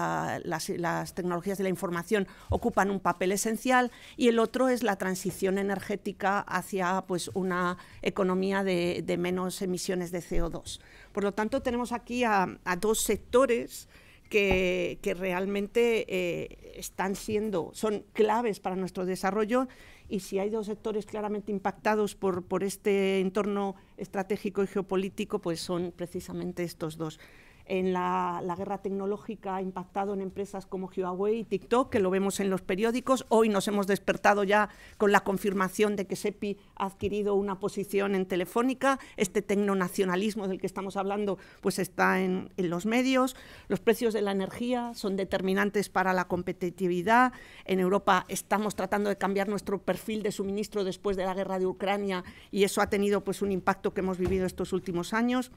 S1: tecnologías de la información ocupan un papel esencial y el otro es la transición energética hacia pues una economía de, menos emisiones de CO2. Por lo tanto tenemos aquí a, dos sectores que, realmente eh, están siendo, son claves para nuestro desarrollo y si hay dos sectores claramente impactados por, por este entorno estratégico y geopolítico, pues son precisamente estos dos en la, guerra tecnológica ha impactado en empresas como Huawei y TikTok, que lo vemos en los periódicos. Hoy nos hemos despertado ya con la confirmación de que SEPI ha adquirido una posición en Telefónica. Este tecnonacionalismo del que estamos hablando pues está en, los medios. Los precios de la energía son determinantes para la competitividad. En Europa estamos tratando de cambiar nuestro perfil de suministro después de la guerra de Ucrania y eso ha tenido pues un impacto que hemos vivido estos últimos años.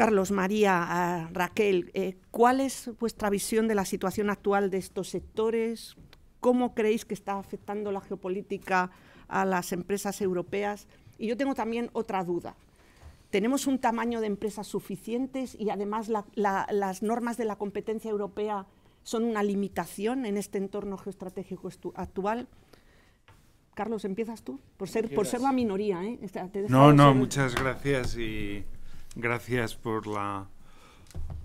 S1: Carlos, María, Raquel, eh, ¿cuál es vuestra visión de la situación actual de estos sectores? ¿Cómo creéis que está afectando la geopolítica a las empresas europeas? Y yo tengo también otra duda. ¿Tenemos un tamaño de empresas suficientes y además las normas de la competencia europea son una limitación en este entorno geoestratégico actual? Carlos, empiezas tú, por ser, por ser una minoría. ¿eh? no, no, muchas
S3: gracias y Gracias por la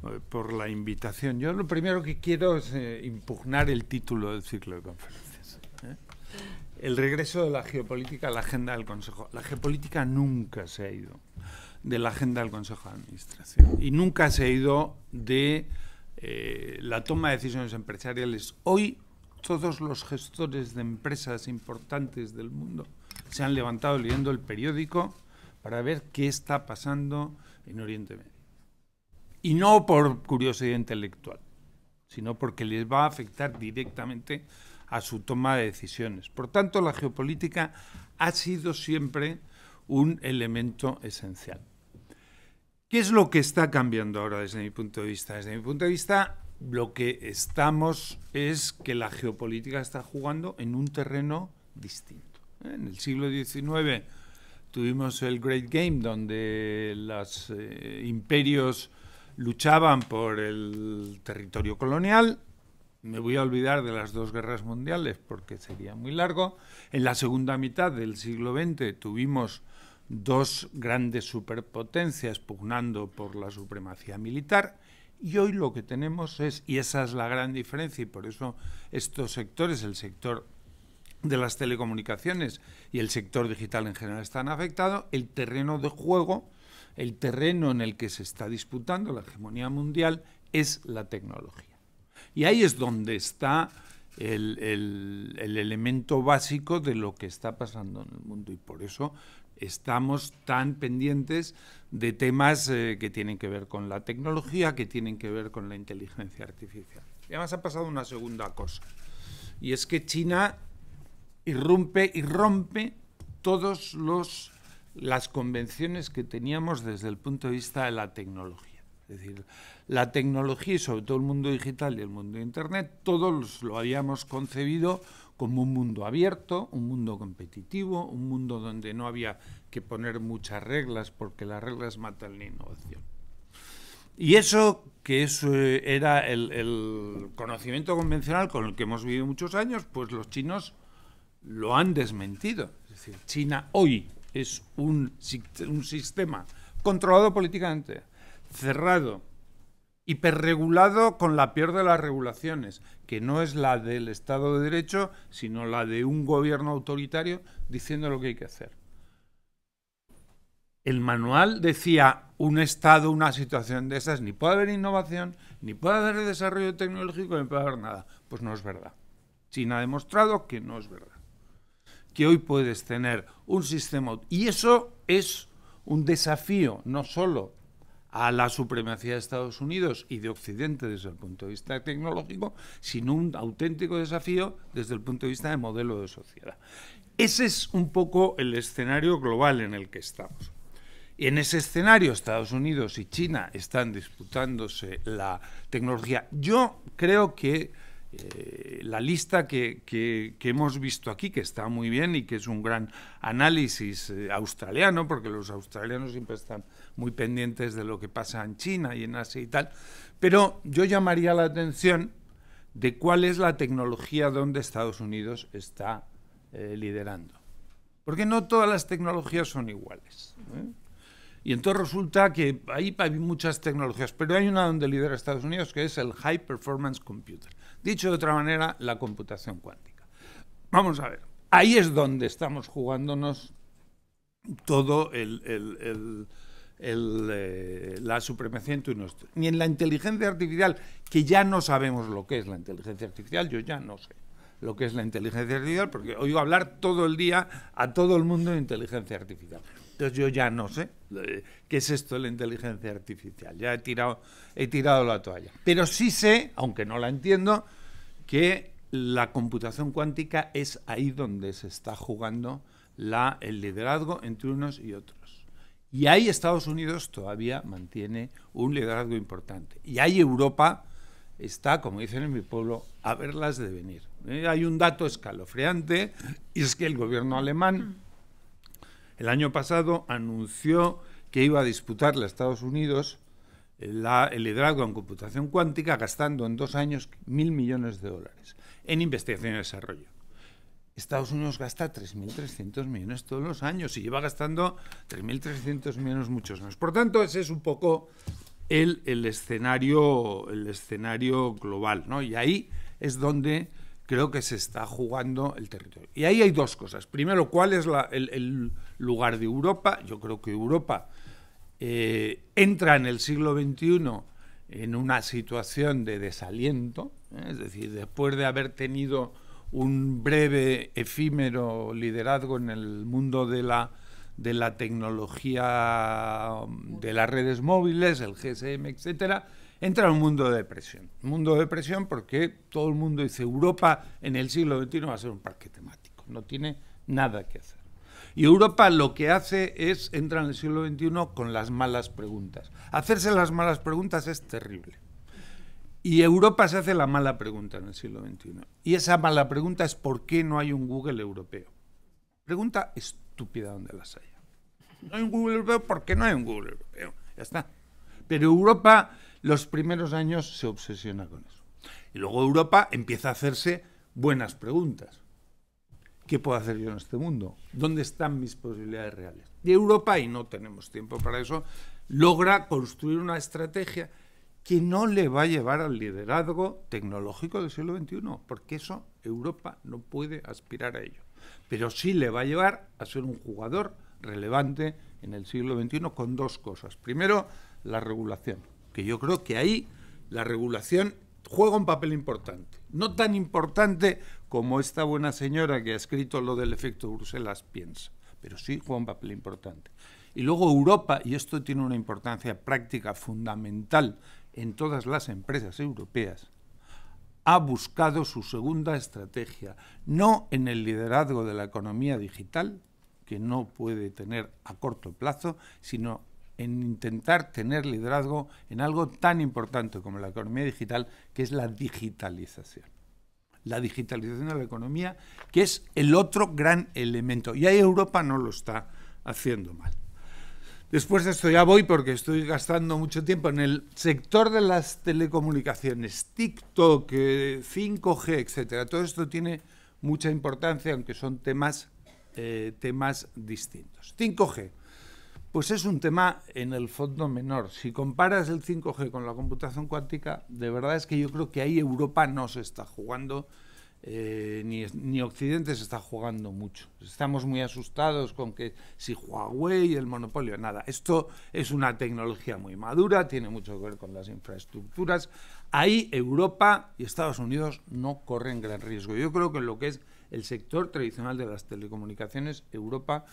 S3: eh, por la invitación. Yo lo primero que quiero es eh, impugnar el título del ciclo de conferencias. ¿eh? El regreso de la geopolítica a la agenda del Consejo. La geopolítica nunca se ha ido de la agenda del Consejo de Administración y nunca se ha ido de la toma de decisiones empresariales. Hoy todos los gestores de empresas importantes del mundo se han levantado leyendo el periódico para ver qué está pasando en Oriente Medio. Y no por curiosidad intelectual, sino porque les va a afectar directamente a su toma de decisiones. Por tanto, la geopolítica ha sido siempre un elemento esencial. ¿Qué es lo que está cambiando ahora desde mi punto de vista? Desde mi punto de vista, lo que estamos es que la geopolítica está jugando en un terreno distinto. ¿eh? En el siglo XIX tuvimos el Great Game, donde los eh, imperios luchaban por el territorio colonial. Me voy a olvidar de las dos guerras mundiales porque sería muy largo. En la segunda mitad del siglo XX tuvimos dos grandes superpotencias pugnando por la supremacía militar. Y hoy lo que tenemos es, y esa es la gran diferencia, y por eso estos sectores, el sector de las telecomunicaciones y el sector digital en general están afectados, el terreno de juego, el terreno en el que se está disputando la hegemonía mundial es la tecnología. Y ahí es donde está el, elemento básico de lo que está pasando en el mundo y por eso estamos tan pendientes de temas eh, que tienen que ver con la tecnología, que tienen que ver con la inteligencia artificial. Y además ha pasado una segunda cosa, y es que China irrumpe y rompe todas las convenciones que teníamos desde el punto de vista de la tecnología. Es decir, la tecnología y sobre todo el mundo digital y el mundo de Internet, todos lo habíamos concebido como un mundo abierto, un mundo competitivo, un mundo donde no había que poner muchas reglas porque las reglas matan la innovación. Y eso, que eso eh, era el conocimiento convencional con el que hemos vivido muchos años, pues los chinos lo han desmentido. Es decir, China hoy es un, sistema controlado políticamente, cerrado, hiperregulado con la peor de las regulaciones, que no es la del Estado de Derecho, sino la de un gobierno autoritario diciendo lo que hay que hacer. El manual decía un Estado, una situación de esas, ni puede haber innovación, ni puede haber desarrollo tecnológico, ni puede haber nada. Pues no es verdad. China ha demostrado que no es verdad que hoy puedes tener un sistema. Y eso es un desafío, no solo a la supremacía de Estados Unidos y de Occidente desde el punto de vista tecnológico, sino un auténtico desafío desde el punto de vista de modelo de sociedad. Ese es un poco el escenario global en el que estamos. Y En ese escenario Estados Unidos y China están disputándose la tecnología. Yo creo que eh, la lista que, hemos visto aquí, que está muy bien y que es un gran análisis eh, australiano, porque los australianos siempre están muy pendientes de lo que pasa en China y en Asia y tal, pero yo llamaría la atención de cuál es la tecnología donde Estados Unidos está eh, liderando. Porque no todas las tecnologías son iguales. Y entonces resulta que hay muchas tecnologías, pero hay una donde lidera Estados Unidos, que es el High Performance Computer. Dicho de otra manera, la computación cuántica. Vamos a ver, ahí es donde estamos jugándonos todo eh, la supremacía en el, la ni en la inteligencia artificial, que ya no sabemos lo que es la inteligencia artificial, yo ya no sé lo que es la inteligencia artificial, porque oigo hablar todo el día a todo el mundo de inteligencia artificial. Entonces yo ya no sé eh. qué es esto de la inteligencia artificial. Ya he tirado, he tirado la toalla. Pero sí sé, aunque no la entiendo, que la computación cuántica es ahí donde se está jugando la, el liderazgo entre unos y otros. Y ahí Estados Unidos todavía mantiene un liderazgo importante. Y ahí Europa está, como dicen en mi pueblo, a verlas de venir. Eh, hay un dato escalofriante y es que el gobierno alemán mm. El año pasado anunció que iba a disputarle a Estados Unidos eh, el liderazgo en computación cuántica gastando en dos años mil millones de dólares en investigación y desarrollo. Estados Unidos gasta 3.300 millones todos los años y lleva gastando 3.300 millones muchos años. Por tanto, ese es un poco el, el, escenario, el escenario global. ¿no? Y ahí es donde creo que se está jugando el territorio. Y ahí hay dos cosas. Primero, ¿cuál es la, el lugar de Europa. Yo creo que Europa eh, entra en el siglo XXI en una situación de desaliento, ¿eh? es decir, después de haber tenido un breve, efímero liderazgo en el mundo de la, de la tecnología mm, de las redes móviles, el GSM, etcétera, entra en un mundo de depresión. Un Mundo de depresión porque todo el mundo dice Europa en el siglo XXI va a ser un parque temático, no tiene nada que hacer. Y Europa lo que hace es, entrar en el siglo XXI con las malas preguntas. Hacerse las malas preguntas es terrible. Y Europa se hace la mala pregunta en el siglo XXI. Y esa mala pregunta es ¿por qué no hay un Google europeo? Pregunta estúpida donde las haya. No hay un Google europeo porque no hay un Google europeo. Ya está. Pero Europa los primeros años se obsesiona con eso. Y luego Europa empieza a hacerse buenas preguntas. ¿qué puedo hacer yo en este mundo? ¿Dónde están mis posibilidades reales? Y Europa, y no tenemos tiempo para eso, logra construir una estrategia que no le va a llevar al liderazgo tecnológico del siglo XXI, porque eso Europa no puede aspirar a ello. Pero sí le va a llevar a ser un jugador relevante en el siglo XXI con dos cosas. Primero, la regulación, que yo creo que ahí la regulación juega un papel importante. No tan importante como esta buena señora que ha escrito lo del efecto Bruselas piensa, pero sí juega un papel importante. Y luego Europa, y esto tiene una importancia práctica fundamental en todas las empresas europeas, ha buscado su segunda estrategia, no en el liderazgo de la economía digital, que no puede tener a corto plazo, sino en intentar tener liderazgo en algo tan importante como la economía digital, que es la digitalización. La digitalización de la economía, que es el otro gran elemento. Y ahí Europa no lo está haciendo mal. Después de esto ya voy porque estoy gastando mucho tiempo en el sector de las telecomunicaciones, TikTok, 5G, eh, etcétera. Todo esto tiene mucha importancia, aunque son temas, eh, temas distintos. 5G pues es un tema en el fondo menor. Si comparas el 5G con la computación cuántica, de verdad es que yo creo que ahí Europa no se está jugando, eh, ni, ni, Occidente se está jugando mucho. Estamos muy asustados con que si Huawei, el monopolio, nada. Esto es una tecnología muy madura, tiene mucho que ver con las infraestructuras. Ahí Europa y Estados Unidos no corren gran riesgo. Yo creo que en lo que es el sector tradicional de las telecomunicaciones, Europa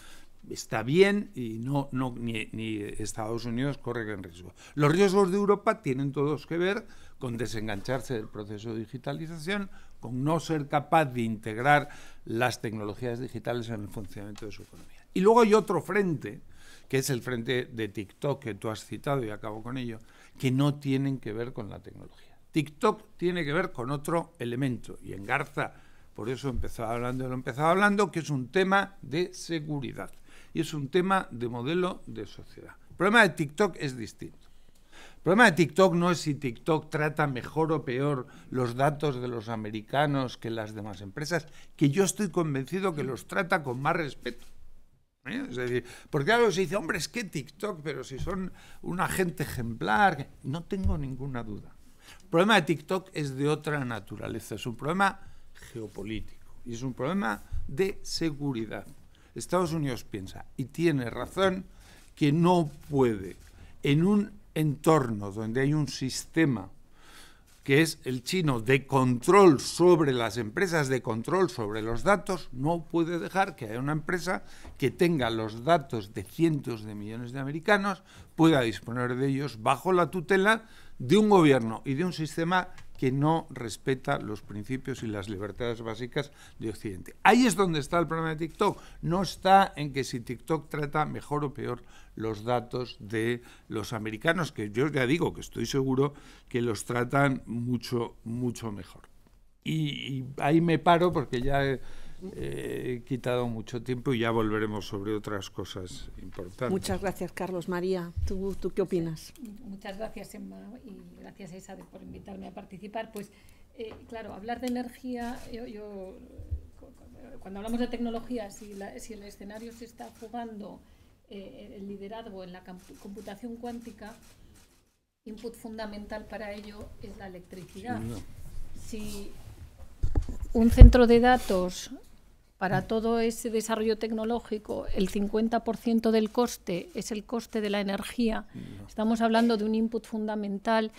S3: está bien y no, ni, Estados Unidos corre en riesgo. Los riesgos de Europa tienen todos que ver con desengancharse del proceso de digitalización, con no ser capaz de integrar las tecnologías digitales en el funcionamiento de su economía. Y luego hay otro frente, que es el frente de TikTok que tú has citado y acabo con ello, que no tienen que ver con la tecnología. TikTok tiene que ver con otro elemento y en Garza por eso empezado hablando, lo empezado hablando, que es un tema de seguridad y es un tema de modelo de sociedad. El problema de TikTok es distinto. El problema de TikTok no es si TikTok trata mejor o peor los datos de los americanos que las demás empresas, que yo estoy convencido que los trata con más respeto. ¿eh? Es decir, porque algo se dice, hombre, es que TikTok, pero si son un agente ejemplar, no tengo ninguna duda. El problema de TikTok es de otra naturaleza, es un problema geopolítico y es un problema de seguridad. Estados Unidos piensa, y tiene razón, que no puede, en un entorno donde hay un sistema que es el chino de control sobre las empresas, de control sobre los datos, no puede dejar que haya una empresa que tenga los datos de cientos de millones de americanos, pueda disponer de ellos bajo la tutela de un gobierno y de un sistema que no respeta los principios y las libertades básicas de Occidente. Ahí es donde está el problema de TikTok. No está en que si TikTok trata mejor o peor los datos de los americanos, que yo ya digo que estoy seguro que los tratan mucho, mucho mejor. Y, ahí me paro porque ya... He, He quitado mucho tiempo y ya volveremos sobre otras cosas importantes. Muchas
S1: gracias, Carlos. María, ¿tú, tú qué opinas?
S4: Muchas gracias, Emma, y gracias a Isabel por invitarme a participar. Pues, eh, claro, hablar de energía, yo, cuando hablamos de tecnología, si, si el escenario se está jugando eh, el liderazgo en la computación cuántica, input fundamental para ello es la electricidad. Si un centro de datos para todo ese desarrollo tecnológico, el 50% del coste es el coste de la energía. Estamos hablando de un input fundamental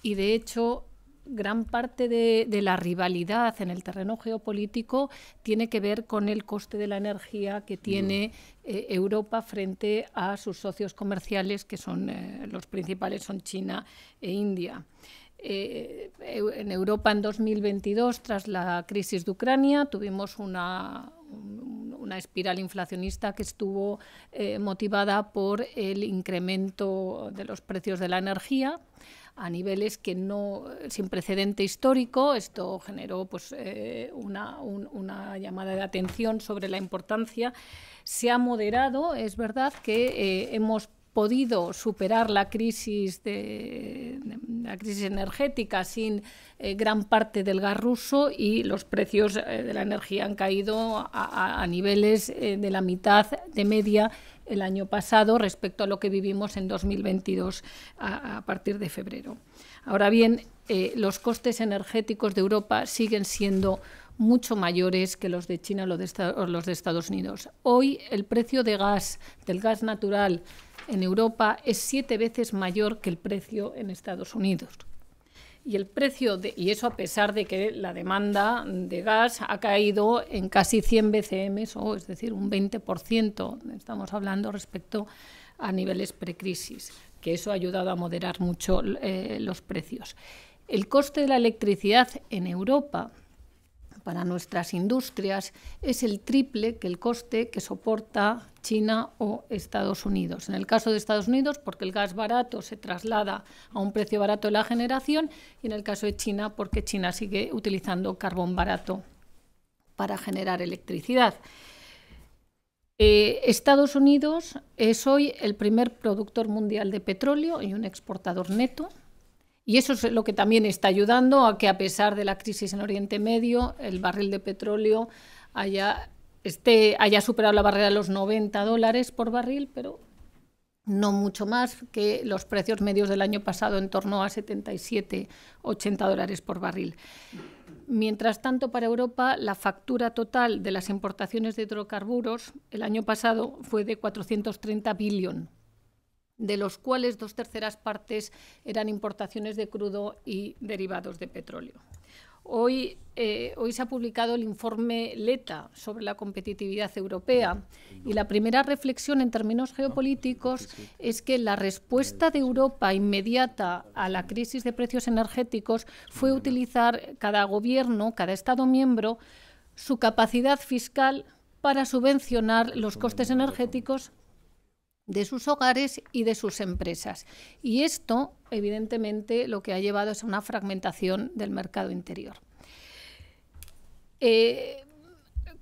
S4: y, de hecho, gran parte de, la rivalidad en el terreno geopolítico tiene que ver con el coste de la energía que mm. tiene eh, Europa frente a sus socios comerciales, que son eh, los principales, son China e India. Eh, en Europa en 2022, tras la crisis de Ucrania, tuvimos una, una espiral inflacionista que estuvo eh, motivada por el incremento de los precios de la energía a niveles que no sin precedente histórico. Esto generó pues, eh, una, llamada de atención sobre la importancia. Se ha moderado, es verdad que hemos podido superar la crisis, de, la crisis energética sin eh, gran parte del gas ruso y los precios eh, de la energía han caído a, niveles eh, de la mitad de media el año pasado respecto a lo que vivimos en 2022 a, a partir de febrero. Ahora bien, los costes energéticos de Europa siguen siendo mucho mayores que los de China o los de Estados Unidos. Hoy el precio de gas, del gas natural, en Europa es siete veces mayor que el precio en Estados Unidos. Y el precio y eso a pesar de que la demanda de gas ha caído en casi 100 BCM, o es decir, un 20%, estamos hablando respecto a niveles precrisis, que eso ha ayudado a moderar mucho eh, los precios. El coste de la electricidad en Europa para nuestras industrias es el triple que el coste que soporta China o Estados Unidos. En el caso de Estados Unidos, porque el gas barato se traslada a un precio barato de la generación, y en el caso de China, porque China sigue utilizando carbón barato para generar electricidad. Eh, Estados Unidos es hoy el primer productor mundial de petróleo y un exportador neto, y eso es lo que también está ayudando a que a pesar de la crisis en Oriente Medio, el barril de petróleo haya, superado la barrera de los 90 dólares por barril, pero no mucho más que los precios medios del año pasado, en torno a 77, 80 dólares por barril. Mientras tanto, para Europa, la factura total de las importaciones de hidrocarburos el año pasado fue de 430 billones de los cuales dos terceras partes eran importaciones de crudo y derivados de petróleo. Hoy, eh, hoy, se ha publicado el informe LETA sobre la competitividad europea y la primera reflexión en términos geopolíticos es que la respuesta de Europa inmediata a la crisis de precios energéticos fue utilizar cada gobierno, cada Estado miembro, su capacidad fiscal para subvencionar los costes energéticos de sus hogares y de sus empresas. Y esto, evidentemente, lo que ha llevado es a una fragmentación del mercado interior. Eh,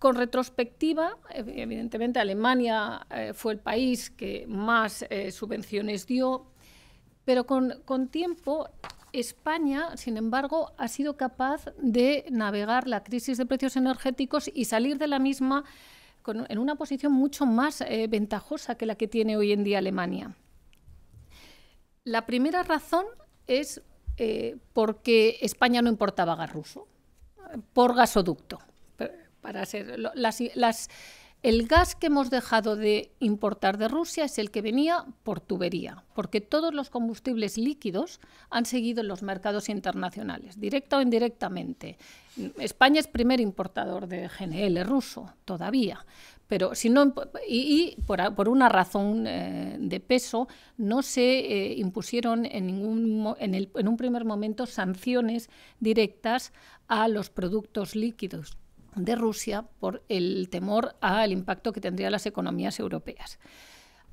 S4: con retrospectiva, evidentemente Alemania eh, fue el país que más eh, subvenciones dio, pero con, con tiempo España, sin embargo, ha sido capaz de navegar la crisis de precios energéticos y salir de la misma en una posición mucho más eh, ventajosa que la que tiene hoy en día Alemania. La primera razón es eh, porque España no importaba gas ruso por gasoducto. Para el gas que hemos dejado de importar de Rusia es el que venía por tubería, porque todos los combustibles líquidos han seguido en los mercados internacionales, directa o indirectamente. España es primer importador de GNL ruso todavía, pero si no y, por, una razón eh, de peso no se eh, impusieron en ningún en, en un primer momento sanciones directas a los productos líquidos de Rusia por el temor al impacto que tendría las economías europeas.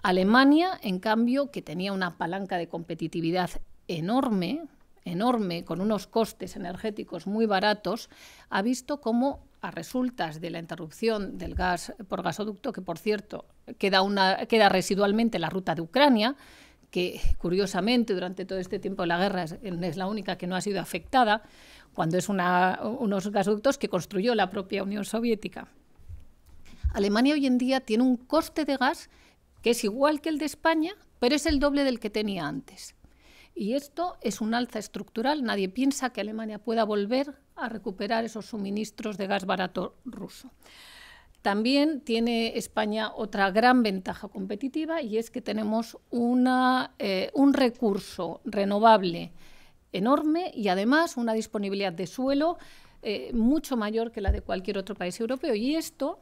S4: Alemania, en cambio, que tenía una palanca de competitividad enorme, enorme, con unos costes energéticos muy baratos, ha visto cómo a resultas de la interrupción del gas por gasoducto, que por cierto queda, una, queda residualmente la ruta de Ucrania, que curiosamente durante todo este tiempo de la guerra es la única que no ha sido afectada, cuando es unos gasoductos que construyó la propia Unión Soviética. Alemania hoy en día tiene un coste de gas que es igual que el de España, pero es el doble del que tenía antes. Y esto es un alza estructural. Nadie piensa que Alemania pueda volver a recuperar esos suministros de gas barato ruso. También tiene España otra gran ventaja competitiva y es que tenemos eh, un recurso renovable enorme y además una disponibilidad de suelo eh, mucho mayor que la de cualquier otro país europeo. Y esto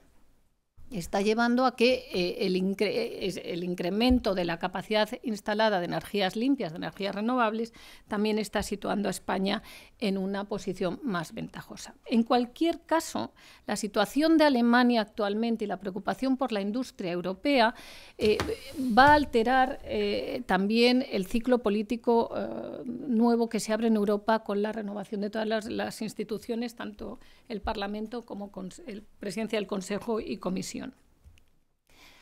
S4: está llevando a que eh, eh, el, incremento de la capacidad instalada de energías limpias, de energías renovables, también está situando a España en una posición más ventajosa. En cualquier caso, la situación de Alemania actualmente y la preocupación por la industria europea eh, va a alterar también el ciclo político nuevo que se abre en Europa con la renovación de todas las, las instituciones, tanto el Parlamento como el presidencia del Consejo y Comisión.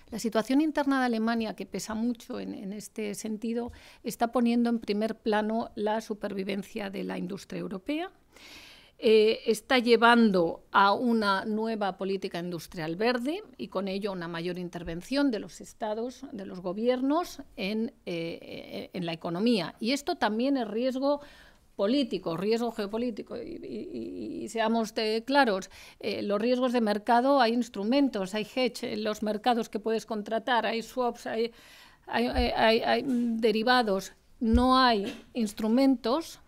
S4: La situación interna de Alemania, que pesa mucho en, este sentido, está poniendo en primer plano la supervivencia de la industria europea. Eh, está llevando a una nueva política industrial verde y con ello una mayor intervención de los estados, de los gobiernos en, eh, en la economía. Y esto también es riesgo político, riesgo geopolítico, y, seamos claros, eh, los riesgos de mercado hay instrumentos, hay hedge en eh, los mercados que puedes contratar, hay swaps, hay, derivados, no hay instrumentos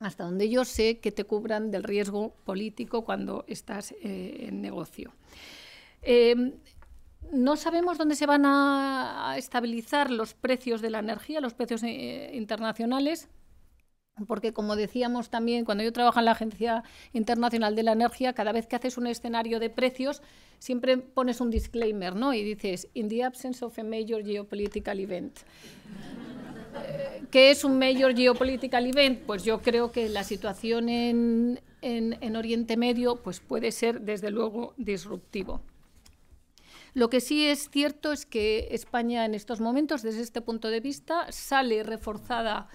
S4: hasta donde yo sé que te cubran del riesgo político cuando estás eh, en negocio. Em, no sabemos dónde se van a estabilizar los precios de la energía, los precios internacionales. Porque, como decíamos también, cuando yo trabajo en la Agencia Internacional de la Energía, cada vez que haces un escenario de precios, siempre pones un disclaimer, ¿no? Y dices, in the absence of a major geopolitical event. Eh, ¿Qué es un major geopolitical event? Pues yo creo que la situación en, Oriente Medio pues puede ser, desde luego, disruptivo. Lo que sí es cierto es que España en estos momentos, desde este punto de vista, sale reforzada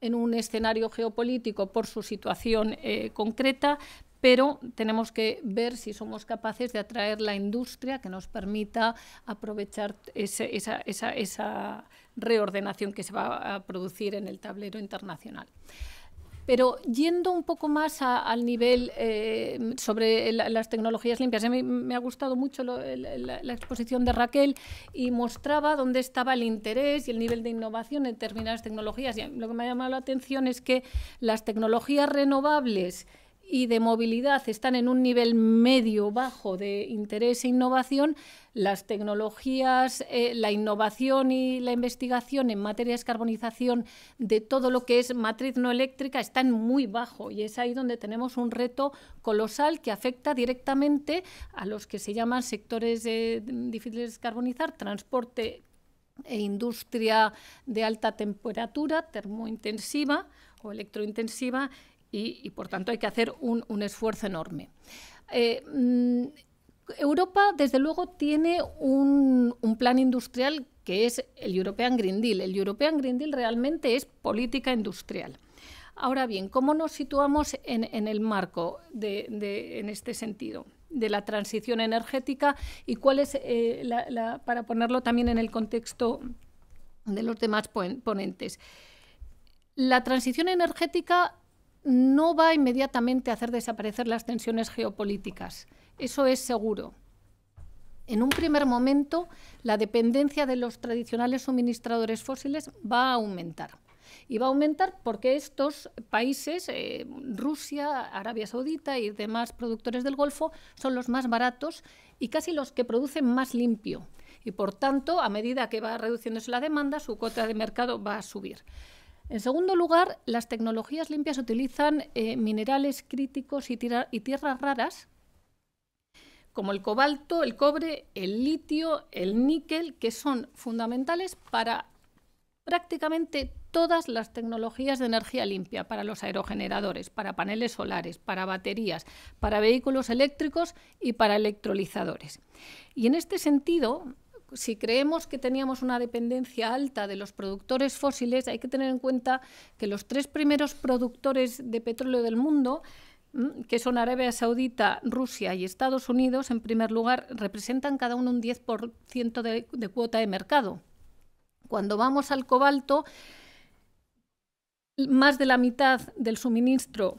S4: en un escenario geopolítico por su situación eh, concreta, pero tenemos que ver si somos capaces de atraer la industria que nos permita aprovechar esa reordenación que se va a producir en el tablero internacional. Pero yendo un poco más al nivel eh, sobre las tecnologías limpias, a mí me ha gustado mucho la, la, exposición de Raquel y mostraba dónde estaba el interés y el nivel de innovación en determinadas tecnologías. Y lo que me ha llamado la atención es que las tecnologías renovables y de movilidad están en un nivel medio bajo de interés e innovación, las tecnologías, eh, la innovación y la investigación en materia de descarbonización de todo lo que es matriz no eléctrica están muy bajo y es ahí donde tenemos un reto colosal que afecta directamente a los que se llaman sectores eh, difíciles de descarbonizar, transporte e industria de alta temperatura, termointensiva o electrointensiva y, por tanto hay que hacer un, esfuerzo enorme. Eh, mm, Europa, desde luego, tiene un, plan industrial que es el European Green Deal. El European Green Deal realmente es política industrial. Ahora bien, ¿cómo nos situamos en, el marco de, en este sentido? de la transición energética y cuál es, eh, para ponerlo también en el contexto de los demás ponentes, la transición energética no va inmediatamente a hacer desaparecer las tensiones geopolíticas. Eso es seguro. En un primer momento, la dependencia de los tradicionales suministradores fósiles va a aumentar. Y va a aumentar porque estos países, eh, Rusia, Arabia Saudita y demás productores del Golfo, son los más baratos y casi los que producen más limpio. Y por tanto, a medida que va reduciéndose la demanda, su cuota de mercado va a subir. En segundo lugar, las tecnologías limpias utilizan eh, minerales críticos y, y tierras raras, como el cobalto, el cobre, el litio, el níquel, que son fundamentales para prácticamente todas las tecnologías de energía limpia, para los aerogeneradores, para paneles solares, para baterías, para vehículos eléctricos y para electrolizadores. Y en este sentido, si creemos que teníamos una dependencia alta de los productores fósiles, hay que tener en cuenta que los tres primeros productores de petróleo del mundo mm, que son Arabia Saudita, Rusia y Estados Unidos, en primer lugar, representan cada uno un 10% de, cuota de mercado. Cuando vamos al cobalto, más de la mitad del suministro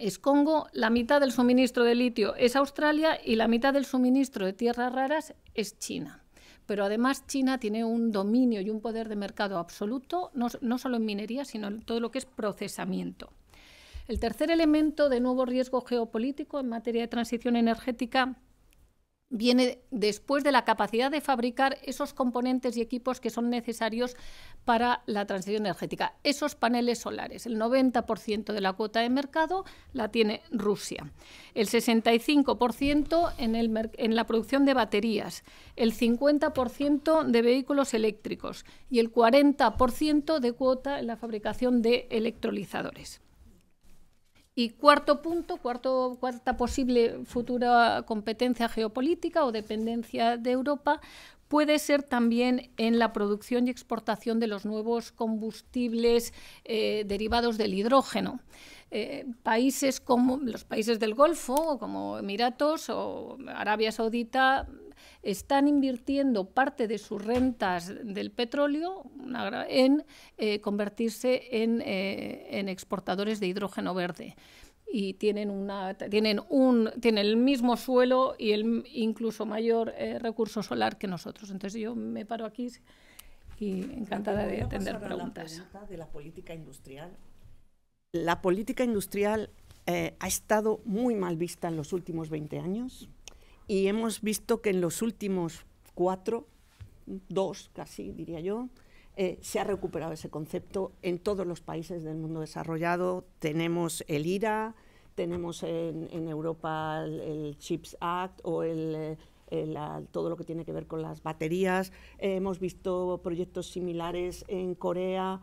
S4: es Congo, la mitad del suministro de litio es Australia y la mitad del suministro de tierras raras es China. Pero además China tiene un dominio y un poder de mercado absoluto, no, solo en minería, sino en todo lo que es procesamiento. El tercer elemento de nuevo riesgo geopolítico en materia de transición energética viene después de la capacidad de fabricar esos componentes y equipos que son necesarios para la transición energética, esos paneles solares. El 90% de la cuota de mercado la tiene Rusia, el 65% en, en la producción de baterías, el 50% de vehículos eléctricos y el 40% de cuota en la fabricación de electrolizadores. Y cuarto punto, cuarta posible futura competencia geopolítica o dependencia de Europa puede ser también en la producción y exportación de los nuevos combustibles eh, derivados del hidrógeno. Eh, países como los países del Golfo, como Emiratos o Arabia Saudita, están invirtiendo parte de sus rentas del petróleo en eh, convertirse eh, en, exportadores de hidrógeno verde y tienen una tienen un el mismo suelo y incluso mayor eh, recurso solar que nosotros. Entonces yo me paro aquí y encantada de atender preguntas. La de la política industrial.
S1: La política industrial ha estado muy mal vista en los últimos 20 años y hemos visto que en los últimos cuatro, dos casi diría yo, eh, se ha recuperado ese concepto en todos los países del mundo desarrollado. Tenemos el IRA, tenemos en, Europa el, CHIPS Act o eh, todo lo que tiene que ver con las baterías. Eh, hemos visto proyectos similares en Corea.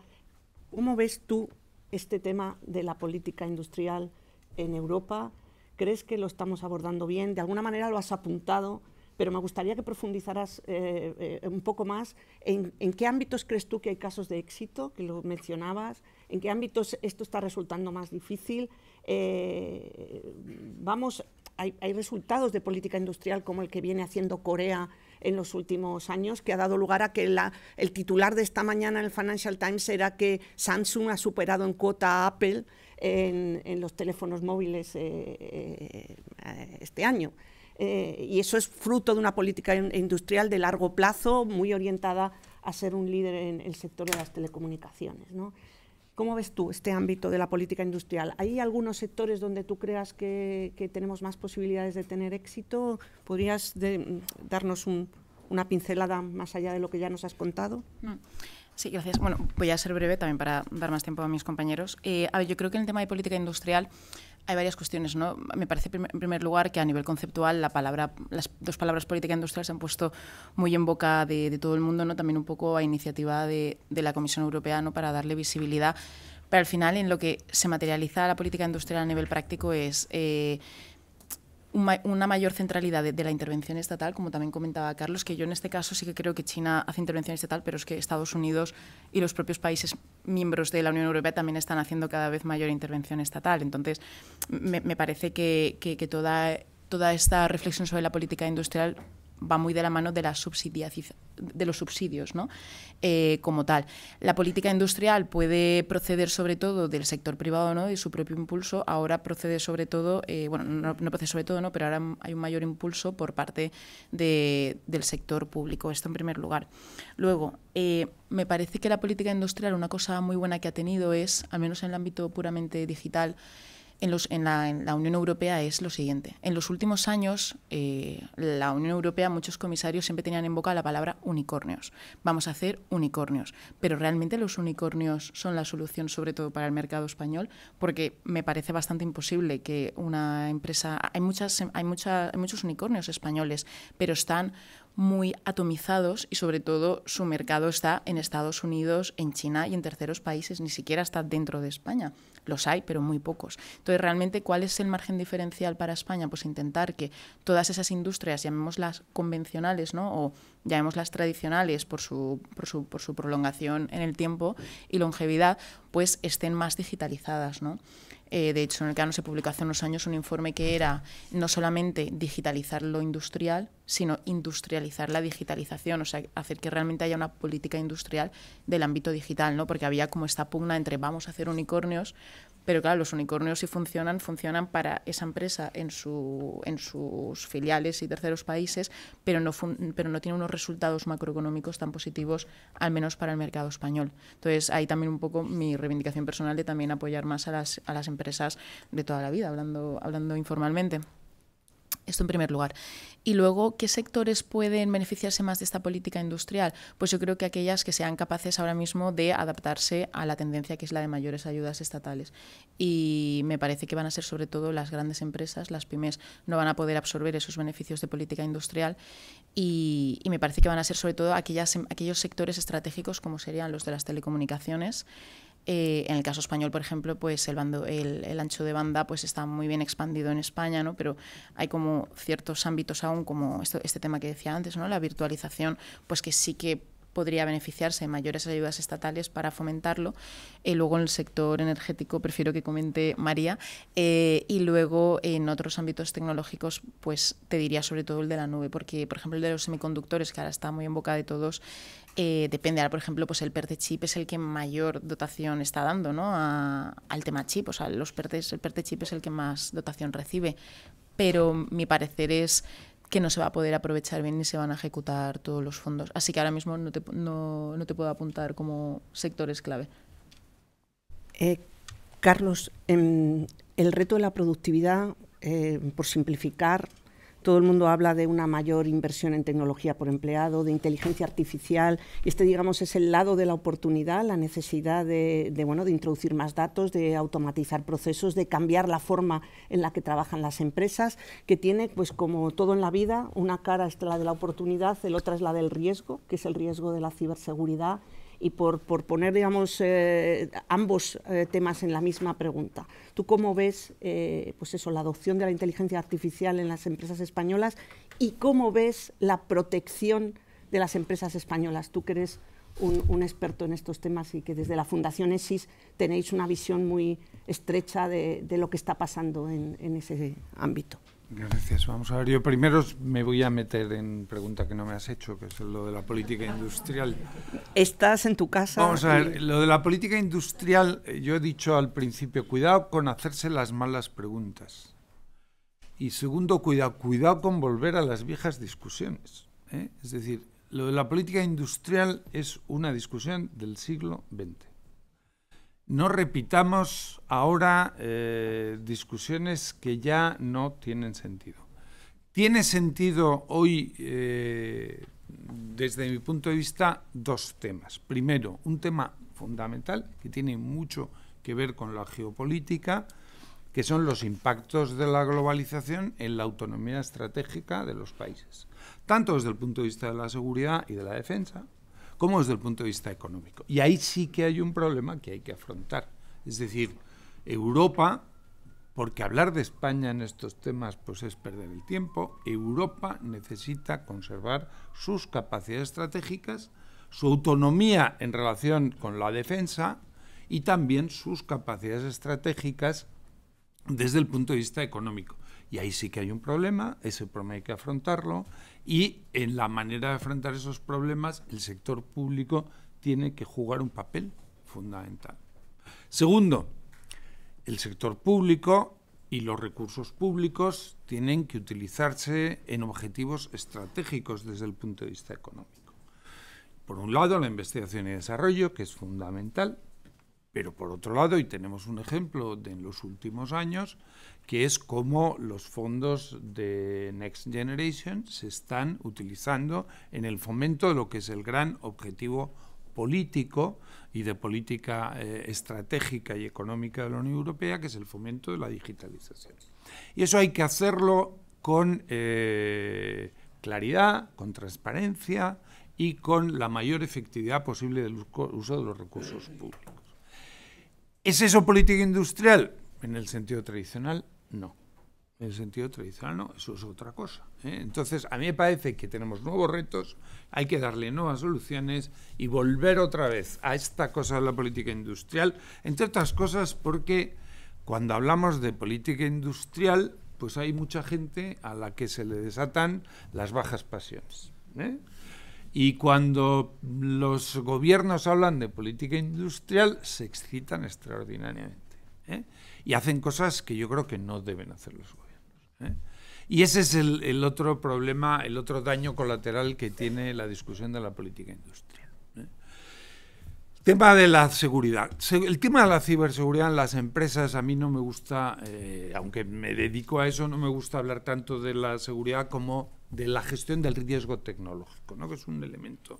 S1: ¿Cómo ves tú este tema de la política industrial en Europa? ¿Crees que lo estamos abordando bien? De alguna manera lo has apuntado, pero me gustaría que profundizaras eh, eh, un poco más en, qué ámbitos crees tú que hay casos de éxito, que lo mencionabas, en qué ámbitos esto está resultando más difícil. Eh, vamos, hay, resultados de política industrial como el que viene haciendo Corea en los últimos años, que ha dado lugar a que el titular de esta mañana en el Financial Times era que Samsung ha superado en cuota a Apple en, los teléfonos móviles eh, eh, eh, este año. y eso es fruto de una política industrial de largo plazo muy orientada a ser un líder en el sector de las telecomunicaciones. ¿no? ¿Cómo ves tú este ámbito de la política industrial? ¿Hay algunos sectores donde tú creas que, tenemos más posibilidades de tener éxito? ¿Podrías mm, darnos una pincelada más allá de lo
S2: que ya nos has contado? Mm. Sí, gracias. Bueno, voy a ser breve también para dar más tiempo a mis compañeros. Eh, a ver, yo creo que en el tema de política industrial hay varias cuestiones, ¿no? Me parece, en primer lugar, que a nivel conceptual la palabra, las dos palabras política industrial se han puesto muy en boca de, todo el mundo, ¿no? También un poco a iniciativa de, la Comisión Europea, ¿no? Para darle visibilidad pero al final en lo que se materializa la política industrial a nivel práctico es eh, una mayor centralidad de, la intervención estatal, como también comentaba Carlos, que yo en este caso sí que creo que China hace intervención estatal, pero es que Estados Unidos y los propios países miembros de la Unión Europea también están haciendo cada vez mayor intervención estatal. Entonces, me, parece que, toda, toda esta reflexión sobre la política industrial va muy de la mano de, la de los subsidios ¿no? Eh, como tal. La política industrial puede proceder sobre todo del sector privado ¿no? de su propio impulso, ahora procede sobre todo, eh, bueno, no, procede sobre todo, ¿no? pero ahora hay un mayor impulso por parte del sector público, esto en primer lugar. Luego, eh, me parece que la política industrial, una cosa muy buena que ha tenido es, al menos en el ámbito puramente digital, en, los, en, la, Unión Europea es lo siguiente. En los últimos años, eh, la Unión Europea, muchos comisarios siempre tenían en boca la palabra unicornios. Vamos a hacer unicornios. Pero realmente los unicornios son la solución, sobre todo para el mercado español, porque me parece bastante imposible que una empresa. Hay, muchas, hay, mucha, hay muchos unicornios españoles, pero están muy atomizados y sobre todo su mercado está en Estados Unidos, en China y en terceros países, ni siquiera está dentro de España. Los hay, pero muy pocos. Entonces, realmente, ¿cuál es el margen diferencial para España? Pues intentar que todas esas industrias, llamémoslas convencionales, ¿no? O llamémoslas tradicionales por su, por su, por su prolongación en el tiempo y longevidad, pues estén más digitalizadas, ¿no? Eh, de hecho, en el no se publicó hace unos años un informe que era no solamente digitalizar lo industrial, sino industrializar la digitalización, o sea, hacer que realmente haya una política industrial del ámbito digital, ¿no? Porque había como esta pugna entre vamos a hacer unicornios, pero claro, los unicornios si funcionan, funcionan para esa empresa en, su, en sus filiales y terceros países, pero no, tienen pero no tiene unos resultados macroeconómicos tan positivos, al menos para el mercado español. Entonces, ahí también un poco mi reivindicación personal de también apoyar más a las, a las empresas de toda la vida, hablando, hablando informalmente. Esto en primer lugar. Y luego, ¿qué sectores pueden beneficiarse más de esta política industrial? Pues yo creo que aquellas que sean capaces ahora mismo de adaptarse a la tendencia que es la de mayores ayudas estatales. Y me parece que van a ser sobre todo las grandes empresas, las pymes, no van a poder absorber esos beneficios de política industrial. Y, me parece que van a ser sobre todo aquellas, aquellos sectores estratégicos como serían los de las telecomunicaciones eh, en el caso español, por ejemplo, pues el, bando, el, ancho de banda pues está muy bien expandido en España, ¿no? pero hay como ciertos ámbitos aún, como esto, este tema que decía antes, ¿no? la virtualización, pues que sí que podría beneficiarse de mayores ayudas estatales para fomentarlo. Eh, luego en el sector energético prefiero que comente María. Eh, y luego en otros ámbitos tecnológicos, pues te diría sobre todo el de la nube, porque por ejemplo el de los semiconductores, que ahora está muy en boca de todos, eh, depende. Ahora, por ejemplo, pues el PERTE chip es el que mayor dotación está dando ¿no? A, al tema chip. O sea, los perte el PERTE chip es el que más dotación recibe. Pero mi parecer es que no se va a poder aprovechar bien ni se van a ejecutar todos los fondos. Así que ahora mismo no te, puedo apuntar como sectores clave. Eh, Carlos, em, el reto de la productividad, eh, por simplificar,
S1: todo el mundo habla de una mayor inversión en tecnología por empleado, de inteligencia artificial. Este, digamos, es el lado de la oportunidad, la necesidad de, de introducir más datos, de automatizar procesos, de cambiar la forma en la que trabajan las empresas, que tiene, pues como todo en la vida, una cara es la de la oportunidad, el otra es la del riesgo, que es el riesgo de la ciberseguridad y por, poner, eh, ambos eh, temas en la misma pregunta. ¿Tú cómo ves, eh, pues eso, la adopción de la inteligencia artificial en las empresas españolas y cómo ves la protección de las empresas españolas? Tú que eres un, experto en estos temas y que desde la Fundación ESIS tenéis una visión muy estrecha de, lo que está pasando en ese
S3: ámbito. Gracias. Vamos a ver, yo primero me voy a meter en pregunta que no me has hecho, que es lo de la política industrial.
S1: ¿Estás en tu casa? Vamos a ver,
S3: lo de la política industrial, eh, yo he dicho al principio, cuidado con hacerse las malas preguntas. Y segundo, cuidado, cuidado con volver a las viejas discusiones. ¿eh? Es decir, lo de la política industrial es una discusión del siglo XX no repitamos ahora eh, discusiones que ya no tienen sentido. Tiene sentido hoy, eh, desde mi punto de vista, dos temas. Primero, un tema fundamental que tiene mucho que ver con la geopolítica, que son los impactos de la globalización en la autonomía estratégica de los países, tanto desde el punto de vista de la seguridad y de la defensa, como desde el punto de vista económico. Y ahí sí que hay un problema que hay que afrontar. Es decir, Europa, porque hablar de España en estos temas pues es perder el tiempo, Europa necesita conservar sus capacidades estratégicas, su autonomía en relación con la defensa y también sus capacidades estratégicas desde el punto de vista económico. Y ahí sí que hay un problema, ese problema hay que afrontarlo y en la manera de afrontar esos problemas el sector público tiene que jugar un papel fundamental. Segundo, el sector público y los recursos públicos tienen que utilizarse en objetivos estratégicos desde el punto de vista económico. Por un lado, la investigación y desarrollo, que es fundamental, pero por otro lado, y tenemos un ejemplo de en los últimos años, que es cómo los fondos de Next Generation se están utilizando en el fomento de lo que es el gran objetivo político y de política eh, estratégica y económica de la Unión Europea, que es el fomento de la digitalización. Y eso hay que hacerlo con eh, claridad, con transparencia y con la mayor efectividad posible del uso de los recursos públicos. ¿Es eso política industrial? En el sentido tradicional, no. En el sentido tradicional, no, eso es otra cosa. ¿eh? Entonces, a mí me parece que tenemos nuevos retos, hay que darle nuevas soluciones y volver otra vez a esta cosa de la política industrial, entre otras cosas porque cuando hablamos de política industrial, pues hay mucha gente a la que se le desatan las bajas pasiones. ¿eh? Y cuando los gobiernos hablan de política industrial, se excitan extraordinariamente. ¿eh? Y hacen cosas que yo creo que no deben hacer los gobiernos. ¿eh? Y ese es el, otro problema, el otro daño colateral que tiene la discusión de la política industrial. ¿eh? tema de la seguridad. El tema de la ciberseguridad en las empresas, a mí no me gusta, aunque me dedico a eso, no me gusta hablar tanto de la seguridad como de la gestión del riesgo tecnológico, ¿no? que es un elemento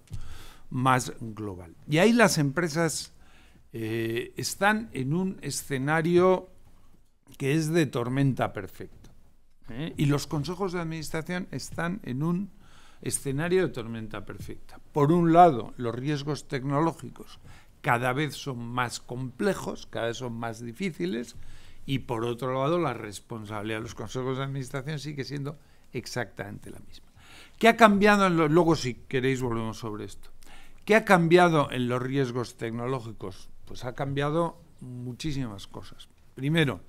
S3: más global. Y ahí las empresas eh, están en un escenario que es de tormenta perfecta. ¿eh? Y los consejos de administración están en un escenario de tormenta perfecta. Por un lado, los riesgos tecnológicos cada vez son más complejos, cada vez son más difíciles, y por otro lado, la responsabilidad de los consejos de administración sigue siendo exactamente la misma. ¿Qué ha cambiado en los... Luego, si queréis, volvemos sobre esto. ¿Qué ha cambiado en los riesgos tecnológicos? Pues ha cambiado muchísimas cosas. Primero,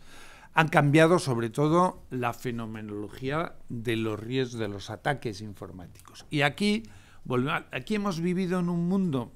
S3: han cambiado sobre todo la fenomenología de los riesgos de los ataques informáticos. Y aquí, aquí hemos vivido en un mundo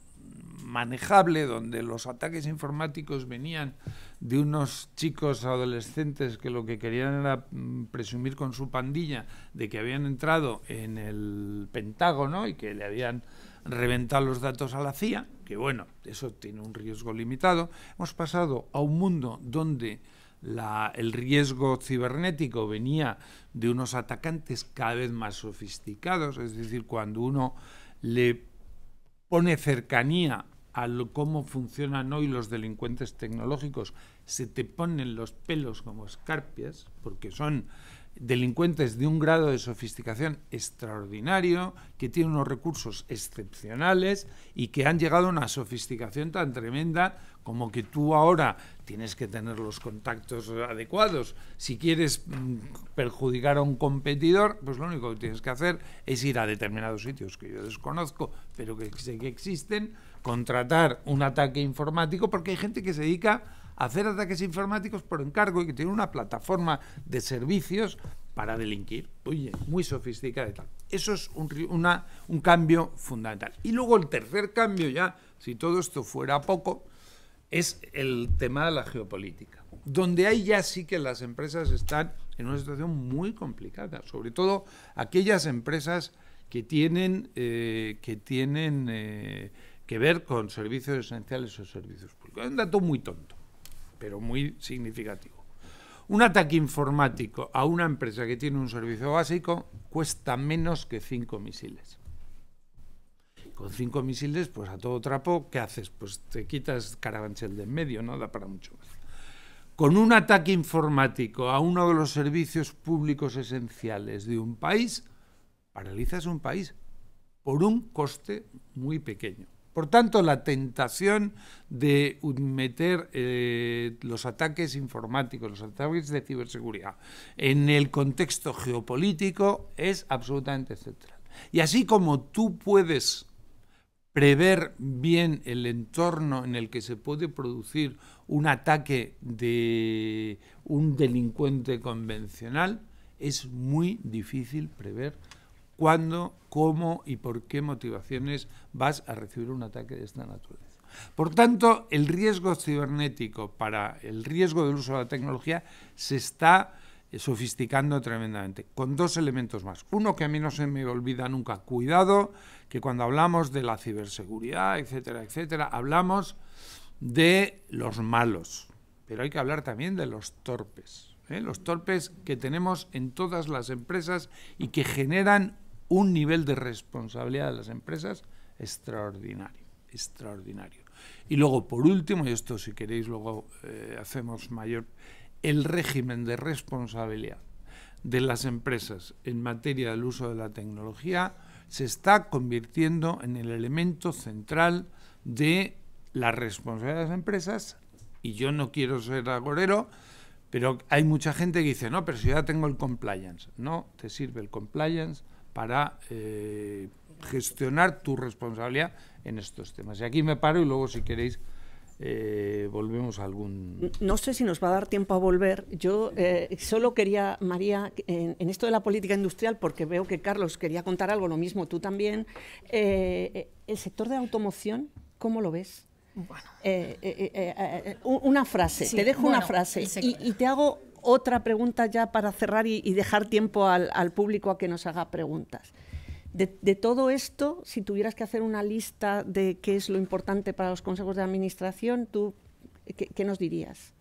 S3: manejable donde los ataques informáticos venían de unos chicos adolescentes que lo que querían era mm, presumir con su pandilla de que habían entrado en el Pentágono y que le habían reventado los datos a la CIA, que bueno, eso tiene un riesgo limitado. Hemos pasado a un mundo donde la, el riesgo cibernético venía de unos atacantes cada vez más sofisticados, es decir, cuando uno le pone cercanía a cómo funcionan hoy los delincuentes tecnológicos, se te ponen los pelos como escarpias, porque son delincuentes de un grado de sofisticación extraordinario, que tienen unos recursos excepcionales y que han llegado a una sofisticación tan tremenda como que tú ahora tienes que tener los contactos adecuados. Si quieres mm, perjudicar a un competidor, pues lo único que tienes que hacer es ir a determinados sitios que yo desconozco, pero que sé que existen contratar un ataque informático, porque hay gente que se dedica a hacer ataques informáticos por encargo y que tiene una plataforma de servicios para delinquir. Oye, muy sofisticada y tal. Eso es un, una, un cambio fundamental. Y luego el tercer cambio ya, si todo esto fuera poco, es el tema de la geopolítica, donde ahí ya sí que las empresas están en una situación muy complicada, sobre todo aquellas empresas que tienen, eh, que tienen eh, que ver con servicios esenciales o servicios públicos. Es un dato muy tonto, pero muy significativo. Un ataque informático a una empresa que tiene un servicio básico cuesta menos que cinco misiles. Con cinco misiles, pues a todo trapo, ¿qué haces? Pues te quitas Carabanchel de en medio, no da para mucho más. Con un ataque informático a uno de los servicios públicos esenciales de un país, paralizas un país por un coste muy pequeño. Por tanto, la tentación de meter eh, los ataques informáticos, los ataques de ciberseguridad en el contexto geopolítico es absolutamente central. Y así como tú puedes prever bien el entorno en el que se puede producir un ataque de un delincuente convencional, es muy difícil prever cuándo cómo y por qué motivaciones vas a recibir un ataque de esta naturaleza. Por tanto, el riesgo cibernético para el riesgo del uso de la tecnología se está eh, sofisticando tremendamente, con dos elementos más. Uno que a mí no se me olvida nunca, cuidado, que cuando hablamos de la ciberseguridad, etcétera, etcétera, hablamos de los malos, pero hay que hablar también de los torpes, ¿eh? los torpes que tenemos en todas las empresas y que generan un nivel de responsabilidad de las empresas extraordinario, extraordinario. Y luego, por último, y esto si queréis luego eh, hacemos mayor, el régimen de responsabilidad de las empresas en materia del uso de la tecnología se está convirtiendo en el elemento central de la responsabilidad de las empresas. Y yo no quiero ser agorero, pero hay mucha gente que dice, no, pero si ya tengo el compliance. No, te sirve el compliance para eh, gestionar tu responsabilidad en estos temas. Y aquí me paro y luego si queréis eh, volvemos a algún... No sé si
S1: nos va a dar tiempo a volver. Yo eh, solo quería, María, en, esto de la política industrial, porque veo que Carlos quería contar algo, lo mismo tú también, el sector de automoción, ¿cómo lo ves? Bueno. una frase, te dejo una frase y te hago otra pregunta ya para cerrar y, dejar tiempo al, público a que nos haga preguntas. De, todo esto, si tuvieras que hacer una lista de qué es lo importante para los consejos de administración, ¿tú qué, nos dirías?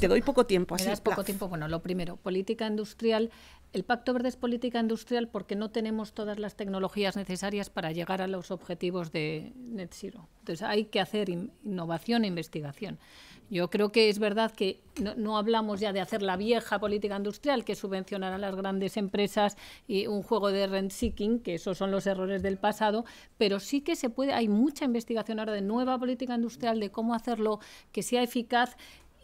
S4: te doy poco tiempo. Así poco tiempo. Bueno, lo primero, política industrial. El Pacto Verde es política industrial porque no tenemos todas las tecnologías necesarias para llegar a los objetivos de Net Zero. Entonces hay que hacer innovación e investigación. Yo creo que es verdad que no, no, hablamos ya de hacer la vieja política industrial que subvencionará a las grandes empresas y un juego de rent seeking, que esos son los errores del pasado, pero sí que se puede, hay mucha investigación ahora de nueva política industrial, de cómo hacerlo que sea eficaz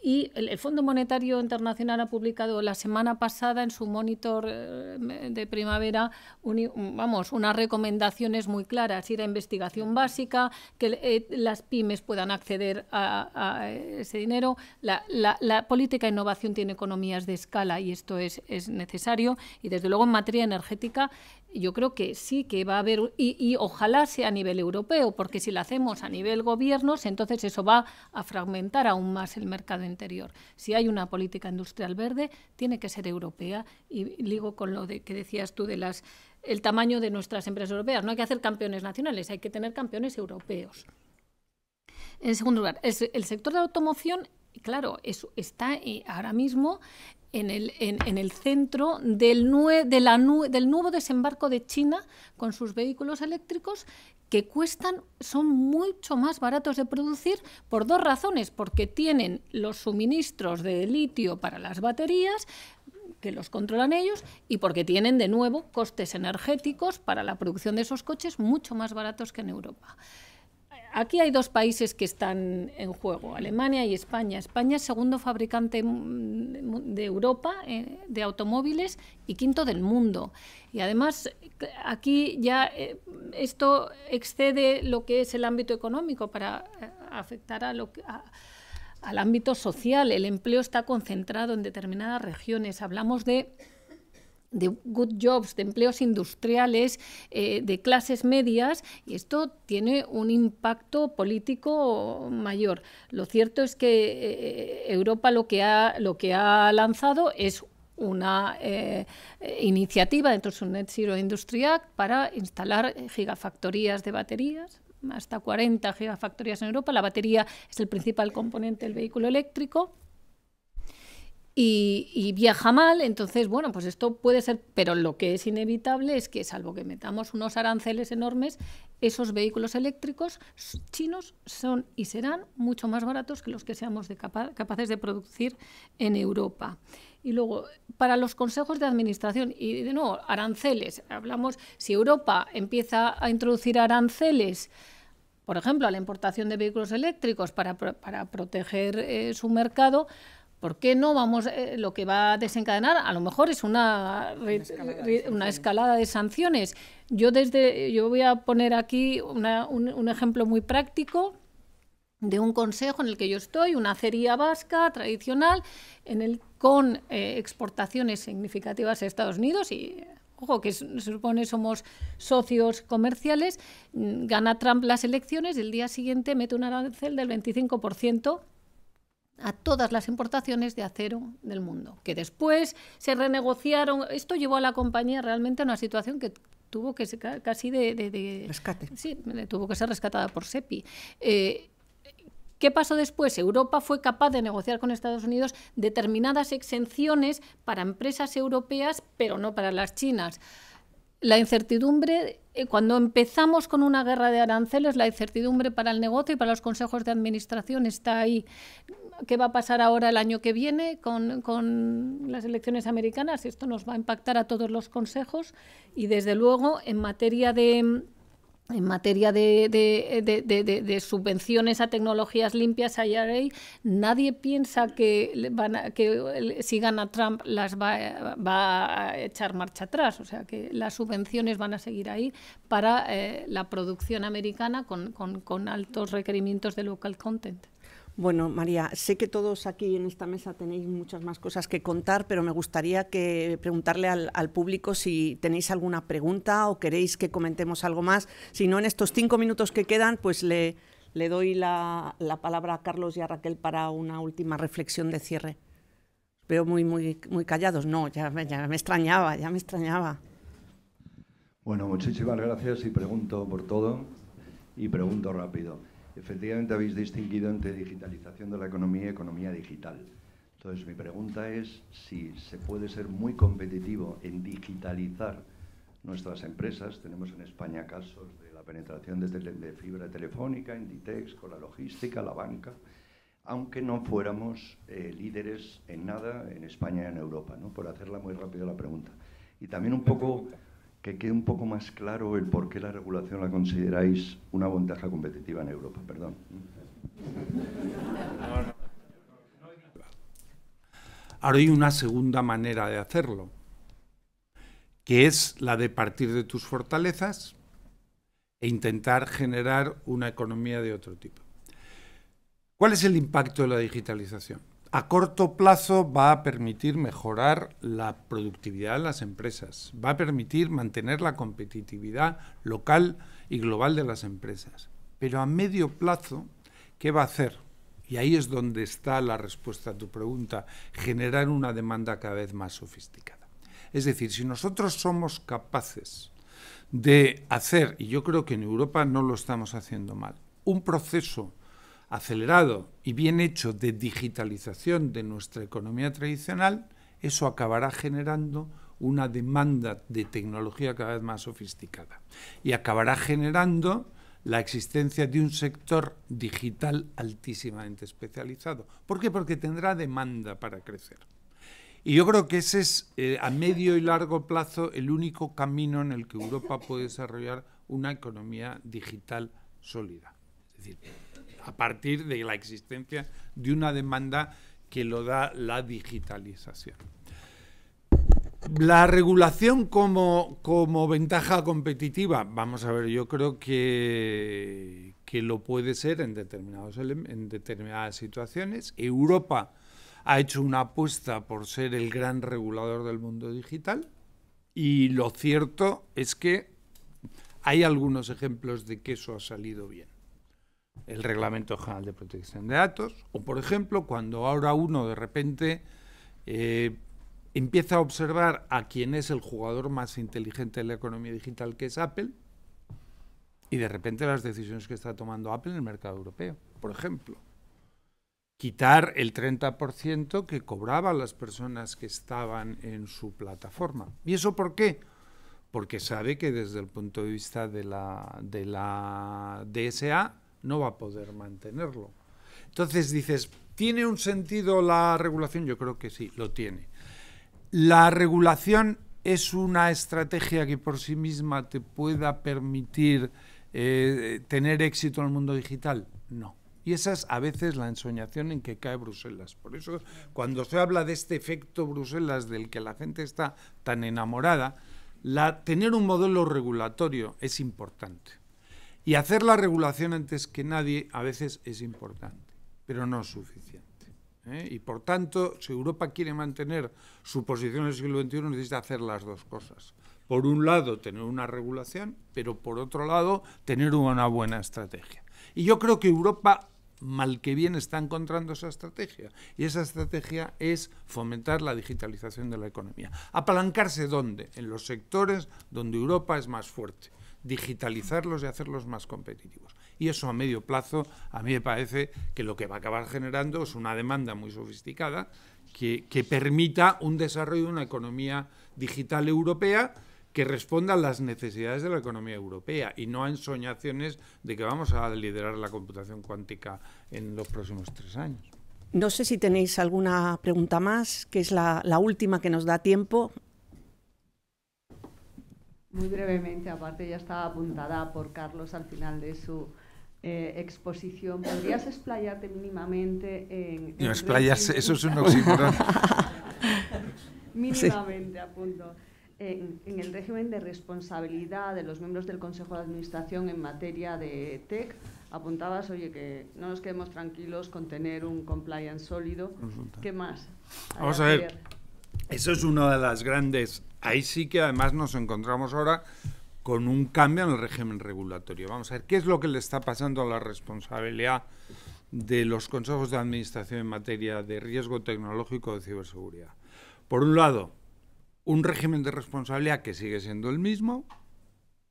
S4: y el, Fondo Monetario Internacional ha publicado la semana pasada en su monitor eh, de primavera vamos, unas recomendaciones muy claras, ir a investigación básica, que eh, las pymes puedan acceder a, ese dinero. La, política de innovación tiene economías de escala y esto es necesario. Y desde luego en materia energética yo creo que sí que va a haber, y, ojalá sea a nivel europeo, porque si lo hacemos a nivel gobiernos, entonces eso va a fragmentar aún más el mercado interior. Si hay una política industrial verde, tiene que ser europea, y ligo con lo de, que decías tú de las el tamaño de nuestras empresas europeas. No hay que hacer campeones nacionales, hay que tener campeones europeos. En segundo lugar, el, sector de la automoción claro, está eh, ahora mismo en el, en, el centro del, del nuevo desembarco de China con sus vehículos eléctricos que cuestan, son mucho más baratos de producir por dos razones, porque tienen los suministros de litio para las baterías, que los controlan ellos y porque tienen de nuevo costes energéticos para la producción de esos coches mucho más baratos que en Europa. Aquí hay dos países que están en juego, Alemania y España. España es segundo fabricante de Europa eh, de automóviles y quinto del mundo. Y además aquí ya eh, esto excede lo que es el ámbito económico para eh, afectar lo al ámbito social, el empleo está concentrado en determinadas regiones. Hablamos de de good jobs, de empleos industriales, eh, de clases medias, y esto tiene un impacto político mayor. Lo cierto es que eh, Europa lo que, ha, lo que ha lanzado es una eh, iniciativa dentro de su Net Zero industrial Act para instalar gigafactorías de baterías hasta 40 gigafactorías en Europa. La batería es el principal componente del vehículo eléctrico y, viaja mal, entonces, bueno, pues esto puede ser, pero lo que es inevitable es que, salvo que metamos unos aranceles enormes, esos vehículos eléctricos chinos son y serán mucho más baratos que los que seamos capaces de producir en Europa. Y luego, para los consejos de administración, y de nuevo, aranceles, hablamos, si Europa empieza a introducir aranceles, por ejemplo, a la importación de vehículos eléctricos para, proteger eh, su mercado, ¿por qué no vamos? Eh, lo que va a desencadenar a lo mejor es una, una escalada de sanciones. Yo desde, yo voy a poner aquí un, ejemplo muy práctico de un consejo en el que yo estoy, una acería vasca tradicional, en el con eh, exportaciones significativas a Estados Unidos y ojo, que se supone somos socios comerciales, gana Trump las elecciones, el día siguiente mete un arancel del 25% a todas las importaciones de acero del mundo, que después se renegociaron. Esto llevó a la compañía realmente a una situación que tuvo que ser casi de, rescate. Sí, tuvo que ser rescatada por SEPI. Eh, ¿Qué pasó después? Europa fue capaz de negociar con Estados Unidos determinadas exenciones para empresas europeas, pero no para las chinas. La incertidumbre, eh, cuando empezamos con una guerra de aranceles, la incertidumbre para el negocio y para los consejos de administración está ahí qué va a pasar ahora el año que viene con, con, las elecciones americanas. Esto nos va a impactar a todos los consejos y, desde luego, en materia de en materia de, subvenciones a tecnologías limpias, IRA, nadie piensa que, van que si gana Trump las va, a echar marcha atrás. O sea, que las subvenciones van a seguir ahí para eh, la producción americana con, con, con altos requerimientos de local content.
S1: Bueno, María, sé que todos aquí en esta mesa tenéis muchas más cosas que contar, pero me gustaría que preguntarle al, público si tenéis alguna pregunta o queréis que comentemos algo más. Si no, en estos cinco minutos que quedan, pues le, doy la, palabra a Carlos y a Raquel para una última reflexión de cierre. Veo muy, muy, muy callados. No, ya me extrañaba, ya me extrañaba.
S3: Bueno, muchísimas gracias y pregunto por todo y pregunto rápido. Efectivamente habéis distinguido entre digitalización de la economía y economía digital. Entonces mi pregunta es si se puede ser muy competitivo en digitalizar nuestras empresas. Tenemos en España casos de la penetración de, fibra telefónica, Inditex, con la logística, la banca, aunque no fuéramos eh, líderes en nada en España y en Europa, ¿no? por hacerla muy rápido la pregunta. Y también un poco que quede un poco más claro el por qué la regulación la consideráis una ventaja competitiva en Europa. Perdón. Ahora hay una segunda manera de hacerlo, que es la de partir de tus fortalezas e intentar generar una economía de otro tipo. ¿Cuál es el impacto de la digitalización? a corto plazo va a permitir mejorar la productividad de las empresas, va a permitir mantener la competitividad local y global de las empresas. Pero a medio plazo, ¿qué va a hacer? Y ahí es donde está la respuesta a tu pregunta, generar una demanda cada vez más sofisticada. Es decir, si nosotros somos capaces de hacer, y yo creo que en Europa no lo estamos haciendo mal, un proceso acelerado y bien hecho de digitalización de nuestra economía tradicional, eso acabará generando una demanda de tecnología cada vez más sofisticada y acabará generando la existencia de un sector digital altísimamente especializado. ¿Por qué? Porque tendrá demanda para crecer. Y yo creo que ese es eh, a medio y largo plazo el único camino en el que Europa puede desarrollar una economía digital sólida. Es decir, a partir de la existencia de una demanda que lo da la digitalización. La regulación como, como ventaja competitiva, vamos a ver, yo creo que, que lo puede ser en, determinados, en determinadas situaciones. Europa ha hecho una apuesta por ser el gran regulador del mundo digital y lo cierto es que hay algunos ejemplos de que eso ha salido bien el Reglamento General de Protección de Datos, o por ejemplo, cuando ahora uno de repente eh, empieza a observar a quién es el jugador más inteligente de la economía digital, que es Apple, y de repente las decisiones que está tomando Apple en el mercado europeo, por ejemplo. Quitar el 30% que cobraban las personas que estaban en su plataforma. ¿Y eso por qué? Porque sabe que desde el punto de vista de la, de la DSA no va a poder mantenerlo. Entonces dices, ¿tiene un sentido la regulación? Yo creo que sí, lo tiene. La regulación es una estrategia que por sí misma te pueda permitir eh, tener éxito en el mundo digital. No. Y esa es a veces la ensoñación en que cae Bruselas. Por eso, cuando se habla de este efecto Bruselas del que la gente está tan enamorada, la, tener un modelo regulatorio es importante. Y hacer la regulación antes que nadie a veces es importante, pero no suficiente. ¿eh? Y por tanto, si Europa quiere mantener su posición en el siglo XXI, necesita hacer las dos cosas. Por un lado, tener una regulación, pero por otro lado, tener una buena estrategia. Y yo creo que Europa mal que bien está encontrando esa estrategia. Y esa estrategia es fomentar la digitalización de la economía. ¿Apalancarse dónde? En los sectores donde Europa es más fuerte digitalizarlos y hacerlos más competitivos. Y eso a medio plazo, a mí me parece que lo que va a acabar generando es una demanda muy sofisticada que, permita un desarrollo de una economía digital europea que responda a las necesidades de la economía europea y no a ensoñaciones de que vamos a liderar la computación cuántica en los próximos tres años.
S1: No sé si tenéis alguna pregunta más, que es la última que nos da tiempo. Muy brevemente, aparte ya estaba apuntada por Carlos al final de su
S4: eh, exposición. ¿Podrías
S1: explayarte mínimamente en... no, explayarse, eso es un oxímoron. mínimamente, apunto. En, el régimen de responsabilidad de los miembros del Consejo de Administración en materia de TEC, apuntabas, oye, que no nos quedemos tranquilos con tener un compliance sólido. ¿Qué más? Vamos a ver,
S3: eso es una de las grandes. Ahí sí que además nos encontramos ahora con un cambio en el régimen regulatorio. Vamos a ver qué es lo que le está pasando a la responsabilidad de los consejos de administración en materia de riesgo tecnológico de ciberseguridad. Por un lado, un régimen de responsabilidad que sigue siendo el mismo,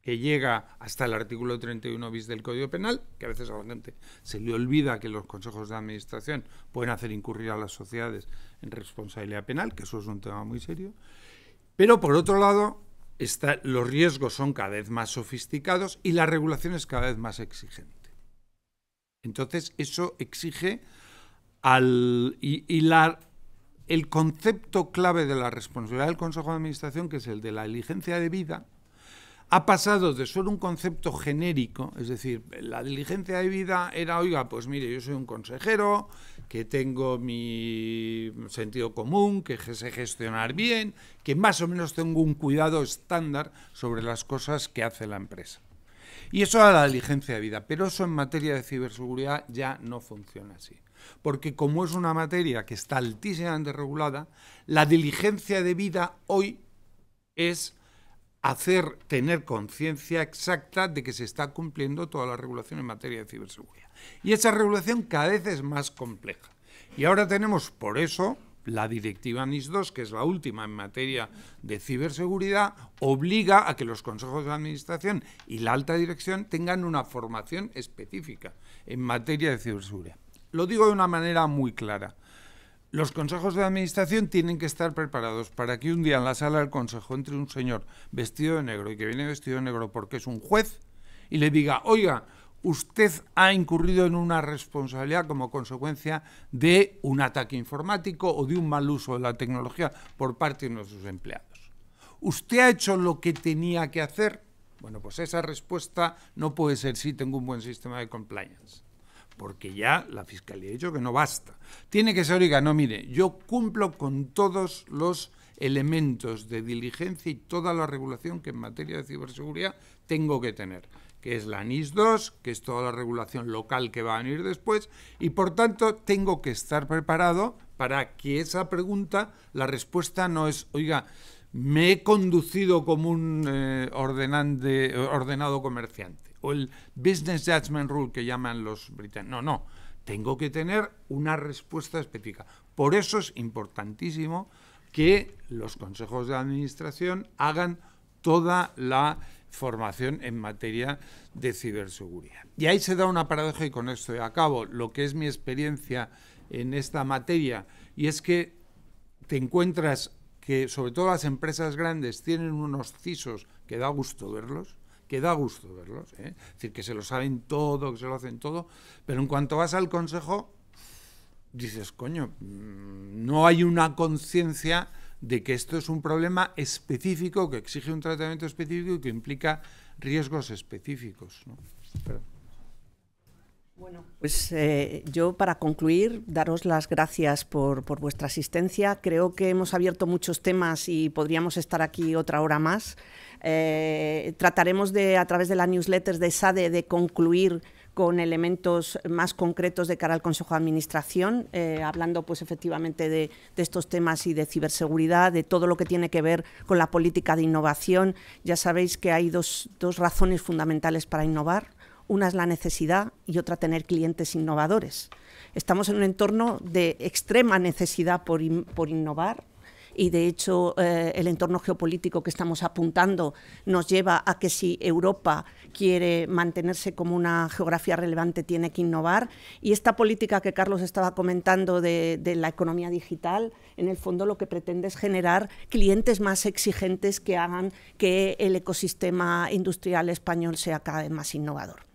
S3: que llega hasta el artículo 31 bis del Código Penal, que a veces a la gente se le olvida que los consejos de administración pueden hacer incurrir a las sociedades en responsabilidad penal, que eso es un tema muy serio. Pero por otro lado, los riesgos son cada vez más sofisticados y la regulación es cada vez más exigente. Entonces, eso exige al. y, el concepto clave de la responsabilidad del Consejo de Administración, que es el de la diligencia debida, ha pasado de ser un concepto genérico, es decir, la diligencia de vida era, oiga, pues mire, yo soy un consejero, que tengo mi sentido común, que sé gestionar bien, que más o menos tengo un cuidado estándar sobre las cosas que hace la empresa. Y eso era la diligencia de vida, pero eso en materia de ciberseguridad ya no funciona así. Porque como es una materia que está altísimamente regulada, la diligencia de vida hoy es hacer tener conciencia exacta de que se está cumpliendo toda la regulación en materia de ciberseguridad. Y esa regulación cada vez es más compleja. Y ahora tenemos, por eso, la directiva NIS 2, que es la última en materia de ciberseguridad, obliga a que los consejos de administración y la alta dirección tengan una formación específica en materia de ciberseguridad. Lo digo de una manera muy clara. Los consejos de administración tienen que estar preparados para que un día en la sala del consejo entre un señor vestido de negro y que viene vestido de negro porque es un juez y le diga, oiga, usted ha incurrido en una responsabilidad como consecuencia de un ataque informático o de un mal uso de la tecnología por parte de nuestros empleados. ¿Usted ha hecho lo que tenía que hacer? Bueno, pues esa respuesta no puede ser si sí, tengo un buen sistema de compliance porque ya la Fiscalía ha dicho que no basta. Tiene que ser, oiga, no, mire, yo cumplo con todos los elementos de diligencia y toda la regulación que en materia de ciberseguridad tengo que tener, que es la NIS 2, que es toda la regulación local que va a venir después, y por tanto tengo que estar preparado para que esa pregunta, la respuesta no es, oiga, me he conducido como un eh, ordenante, ordenado comerciante o el business judgment rule que llaman los británicos. No, no. Tengo que tener una respuesta específica. Por eso es importantísimo que los consejos de administración hagan toda la formación en materia de ciberseguridad. Y ahí se da una paradoja y con esto acabo, lo que es mi experiencia en esta materia, y es que te encuentras que sobre todo las empresas grandes tienen unos CISOs que da gusto verlos, que da gusto verlos. ¿eh? Es decir, que se lo saben todo, que se lo hacen todo, pero en cuanto vas al consejo, dices, coño, mm, no hay una conciencia de que esto es un problema específico, que exige un tratamiento específico y que implica riesgos específicos.
S1: Bueno, pues eh, yo para concluir, daros las gracias por, vuestra asistencia. Creo que hemos abierto muchos temas y podríamos estar aquí otra hora más. Eh, trataremos de, a través de la newsletters de SADE, de concluir con elementos más concretos de cara al Consejo de Administración, eh, hablando pues efectivamente de, estos temas y de ciberseguridad, de todo lo que tiene que ver con la política de innovación. Ya sabéis que hay dos razones fundamentales para innovar una es la necesidad y otra tener clientes innovadores. Estamos en un entorno de extrema necesidad por, innovar, y de hecho eh, el entorno geopolítico que estamos apuntando nos lleva a que si Europa quiere mantenerse como una geografía relevante tiene que innovar y esta política que Carlos estaba comentando de, de la economía digital en el fondo lo que pretende es generar clientes más exigentes que hagan que el ecosistema industrial español sea cada vez más innovador.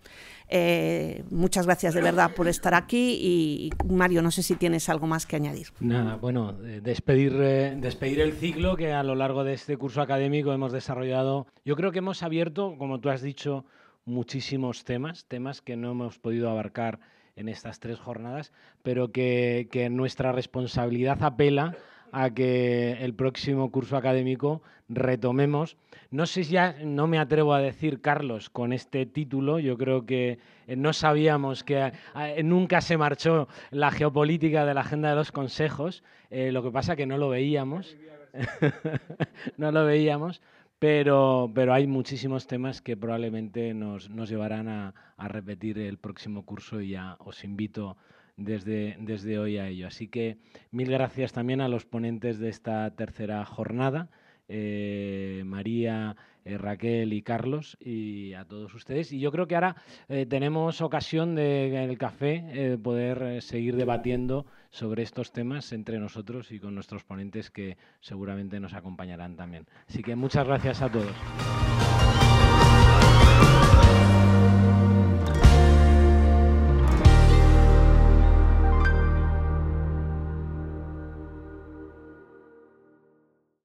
S1: Eh, muchas gracias de verdad por estar aquí y Mario, no sé si tienes algo más que añadir.
S5: Nada, bueno, eh, despedir, eh, despedir el ciclo que a lo largo de este curso académico hemos desarrollado. Yo creo que hemos abierto, como tú has dicho, muchísimos temas, temas que no hemos podido abarcar en estas tres jornadas, pero que, que nuestra responsabilidad apela a que el próximo curso académico retomemos. No sé si ya, no me atrevo a decir, Carlos, con este título, yo creo que eh, no sabíamos que ah, eh, nunca se marchó la geopolítica de la agenda de los consejos, eh, lo que pasa que no lo veíamos, no lo veíamos, pero, pero hay muchísimos temas que probablemente nos, nos llevarán a, a repetir el próximo curso y ya os invito a desde, desde hoy a ello. Así que mil gracias también a los ponentes de esta tercera jornada, eh, María, eh, Raquel y Carlos, y a todos ustedes. Y yo creo que ahora eh, tenemos ocasión de, en el café poder seguir debatiendo sobre estos temas entre nosotros y con nuestros ponentes que seguramente nos acompañarán también. Así que muchas gracias a todos.